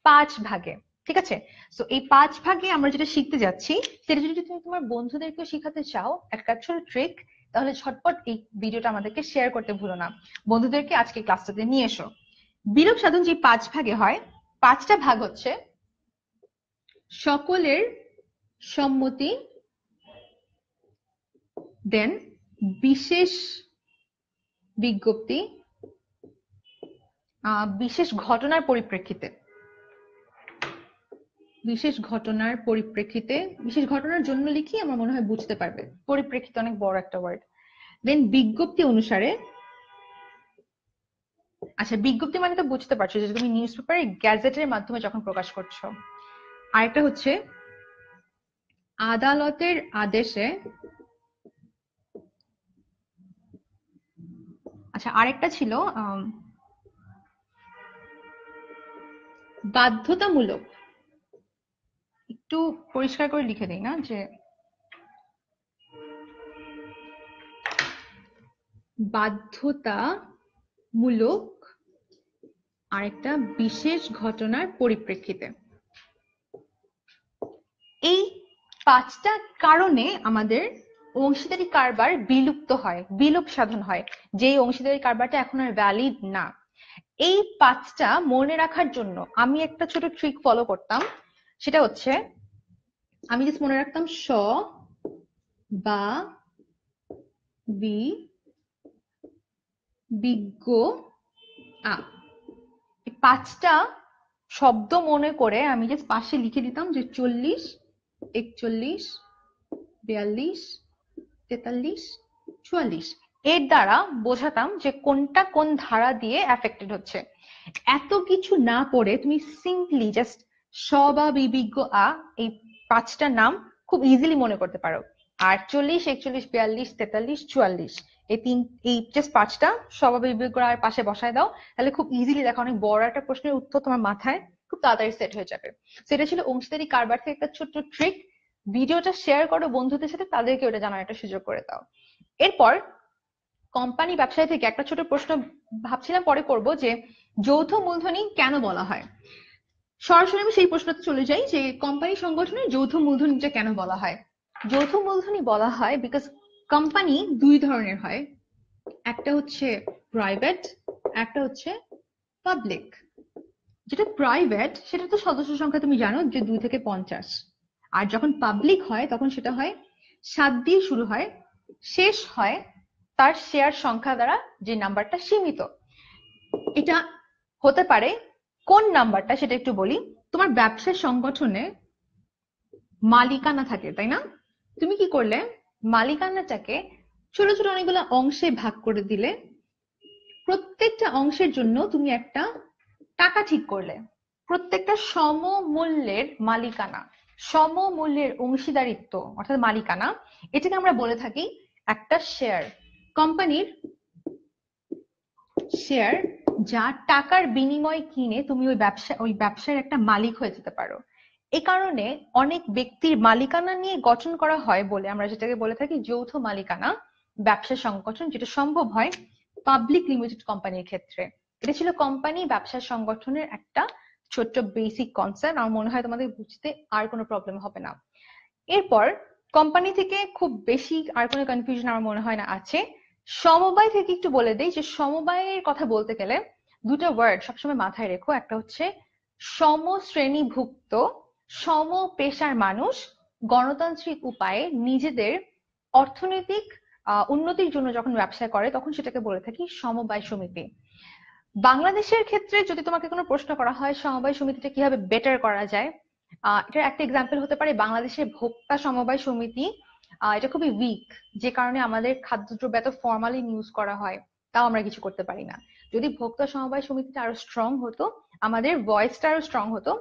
পাঁচ ভাগে ঠিক আছে তো এই পাঁচ ভাগে আমরা যেটা শিখতে যাচ্ছি সেটা যদি তুমি তোমার বন্ধুদেরকে শিখাতে চাও একটা ছোট ট্রিক তাহলে ঝটপট এই ভিডিওটা আমাদেরকে শেয়ার করতে ভুলো না বন্ধুদেরকে আজকে ক্লাসটাতে নিয়ে এসো বিলোপ সাধন যে পাঁচ ভাগে হয় পাঁচটা ভাগ হচ্ছে সকলের সম্মতি দেন বিশেষ বিজ্ঞপ্তি বিশেষ ঘটনার পরিপ্রেক্ষিতে বিশেষ ঘটনার পরিপ্রেক্ষিতে বিশেষ ঘটনার জন্য লিখি আমার মনে হয় বুঝতে পারবে পরিপ্রেক্ষিতে অনেক বড় একটা ওয়ার্ড দেন বিজ্ঞপ্তি অনুসারে আচ্ছা বিজ্ঞপ্তি মানে তো বুঝতে পারছো যে তুমি নিউজ পেপারে গ্যাজেটের মাধ্যমে যখন প্রকাশ করছো আরেকটা হচ্ছে আদালতের আদেশে আচ্ছা আরেকটা ছিল বাধ্যতামূলক একটু পরিষ্কার করে লিখে দিই না যে বাধ্যতামূলক আরেকটা বিশেষ ঘটনার পরিপ্রেক্ষিতে এই পাঁচটা কারণে আমাদের অংশীদারি কারবার বিলুপ্ত হয় বিলোপ সাধন হয় যে অংশীদারি কারবারটা এখন আর ভ্যালিড না এই পাঁচটা মনে রাখার জন্য আমি একটা ছোট ট্রিক ফলো করতাম সেটা হচ্ছে আমি জাস্ট মনে রাখতাম স বা বি বিজ্ঞ আ পাঁচটা শব্দ মনে করে আমি জাস্ট পাশে লিখে দিতাম যে চল্লিশ একচল্লিশ বিয়াল্লিশ তেতাল্লিশ চুয়াল্লিশ এর দ্বারা বোঝাতাম যে কোনটা কোন ধারা দিয়ে অ্যাফেক্টেড হচ্ছে এত কিছু না পড়ে তুমি সিম্পলি জাস্ট স বা বিবিজ্ঞ আ এই পাঁচটা নাম খুব ইজিলি মনে করতে পারো আটচল্লিশ একচল্লিশ বিয়াল্লিশ তেতাল্লিশ চুয়াল্লিশ এই তিন এই জাস্ট পাঁচটা স্বভাব আর পাশে বসায় দাও তাহলে খুব ইজিলি দেখো অনেক বড় একটা প্রশ্নের উত্তর তোমার মাথায় খুব তাড়াতাড়ি সেট হয়ে যাবে সেটা ছিল অংশীদারি কারবার থেকে একটা ছোট্ট ট্রিক ভিডিওটা শেয়ার করো বন্ধুদের সাথে তাদেরকে ওটা জানার একটা সুযোগ করে দাও এরপর কোম্পানি ব্যবসায় থেকে একটা ছোট প্রশ্ন ভাবছিলাম পরে করব যে যৌথ মূলধনী কেন বলা হয় সরাসরি আমি সেই প্রশ্নতে চলে যাই যে কোম্পানি সংগঠনের যৌথ মূলধনীটা কেন বলা হয় যৌথ মূলধনী বলা হয় বিকজ কোম্পানি দুই ধরনের হয় একটা হচ্ছে প্রাইভেট একটা হচ্ছে পাবলিক যেটা প্রাইভেট সেটা তো সদস্য সংখ্যা তুমি জানো যে দুই থেকে পঞ্চাশ আর যখন পাবলিক হয় তখন সেটা হয় সাত দিয়ে শুরু হয় শেষ হয় তার শেয়ার সংখ্যা দ্বারা যে নাম্বারটা সীমিত এটা হতে পারে কোন নাম্বারটা সেটা একটু বলি তোমার ব্যবসা সংগঠনে মালিকানা থাকে তাই না তুমি কি করলে মালিকানাটাকে ছোট ছোট অনেকগুলো অংশে ভাগ করে দিলে প্রত্যেকটা অংশের জন্য তুমি একটা টাকা ঠিক করলে প্রত্যেকটা সমমূল্যের মালিকানা সমমূল্যের অংশীদারিত্ব অর্থাৎ মালিকানা এটাকে আমরা বলে থাকি একটা শেয়ার কোম্পানির শেয়ার যা টাকার বিনিময় কিনে তুমি ওই ব্যবসা ওই ব্যবসার একটা মালিক হয়ে যেতে পারো এ কারণে অনেক ব্যক্তির মালিকানা নিয়ে গঠন করা হয় বলে আমরা যেটাকে বলে থাকি যৌথ মালিকানা ব্যবসা সংগঠন যেটা সম্ভব হয় পাবলিক লিমিটেড কোম্পানির ক্ষেত্রে এটা ছিল কোম্পানি ব্যবসা সংগঠনের একটা ছোট্ট বেসিক কনসার্ন আমার মনে হয় তোমাদের বুঝতে আর কোনো প্রবলেম হবে না এরপর কোম্পানি থেকে খুব বেশি আর কোনো কনফিউশন আমার মনে হয় না আছে সমবায় থেকে একটু বলে দেই যে সমবায়ের কথা বলতে গেলে দুটো ওয়ার্ড সবসময় মাথায় রেখো একটা হচ্ছে সমশ্রেণীভুক্ত সম পেশার মানুষ গণতান্ত্রিক উপায়ে নিজেদের অর্থনৈতিক উন্নতির জন্য যখন ব্যবসা করে তখন সেটাকে বলে থাকি সমবায় সমিতি বাংলাদেশের ক্ষেত্রে যদি তোমাকে কোনো প্রশ্ন করা হয় সমবায় সমিতিটা কিভাবে বেটার করা যায় এটার একটা এক্সাম্পল হতে পারে বাংলাদেশের ভোক্তা সমবায় সমিতি এটা খুবই উইক যে কারণে আমাদের খাদ্যদ্রব্য এত ফর্মালি ইউজ করা হয় তাও আমরা কিছু করতে পারি না যদি ভোক্তা সমবায় সমিতিটা আরো স্ট্রং হতো আমাদের ভয়েসটা আরো স্ট্রং হতো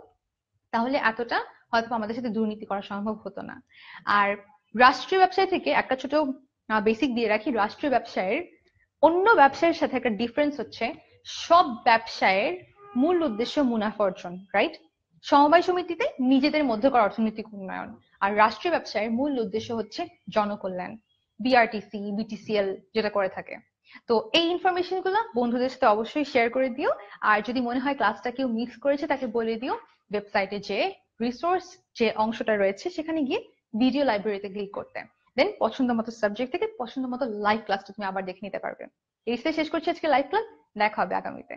তাহলে এতটা হয়তো আমাদের সাথে দুর্নীতি করা সম্ভব হতো না আর রাষ্ট্রীয় ব্যবসায় থেকে একটা ছোট বেসিক দিয়ে রাখি রাষ্ট্রীয় ব্যবসায়ের অন্য ব্যবসায়ের সাথে একটা ডিফারেন্স হচ্ছে সব ব্যবসায়ের মূল উদ্দেশ্য মুনাফা অর্জন রাইট সমবায় সমিতিতে নিজেদের মধ্যকার অর্থনৈতিক উন্নয়ন আর রাষ্ট্রীয় ব্যবসায়ের মূল উদ্দেশ্য হচ্ছে জনকল্যাণ বিআরটিসি বিটিসিএল যেটা করে থাকে তো এই ইনফরমেশন গুলো বন্ধুদের সাথে অবশ্যই শেয়ার করে দিও আর যদি মনে হয় ক্লাসটা কেউ মিস করেছে তাকে বলে দিও ওয়েবসাইটে যে রিসোর্স যে অংশটা রয়েছে সেখানে গিয়ে ভিডিও লাইব্রেরিতে ক্লিক করতে দেন পছন্দ মতো সাবজেক্ট থেকে পছন্দ মতো লাইভ ক্লাসটা তুমি আবার দেখে নিতে পারবে এই শেষ করছি আজকে লাইভ ক্লাস দেখা হবে আগামীতে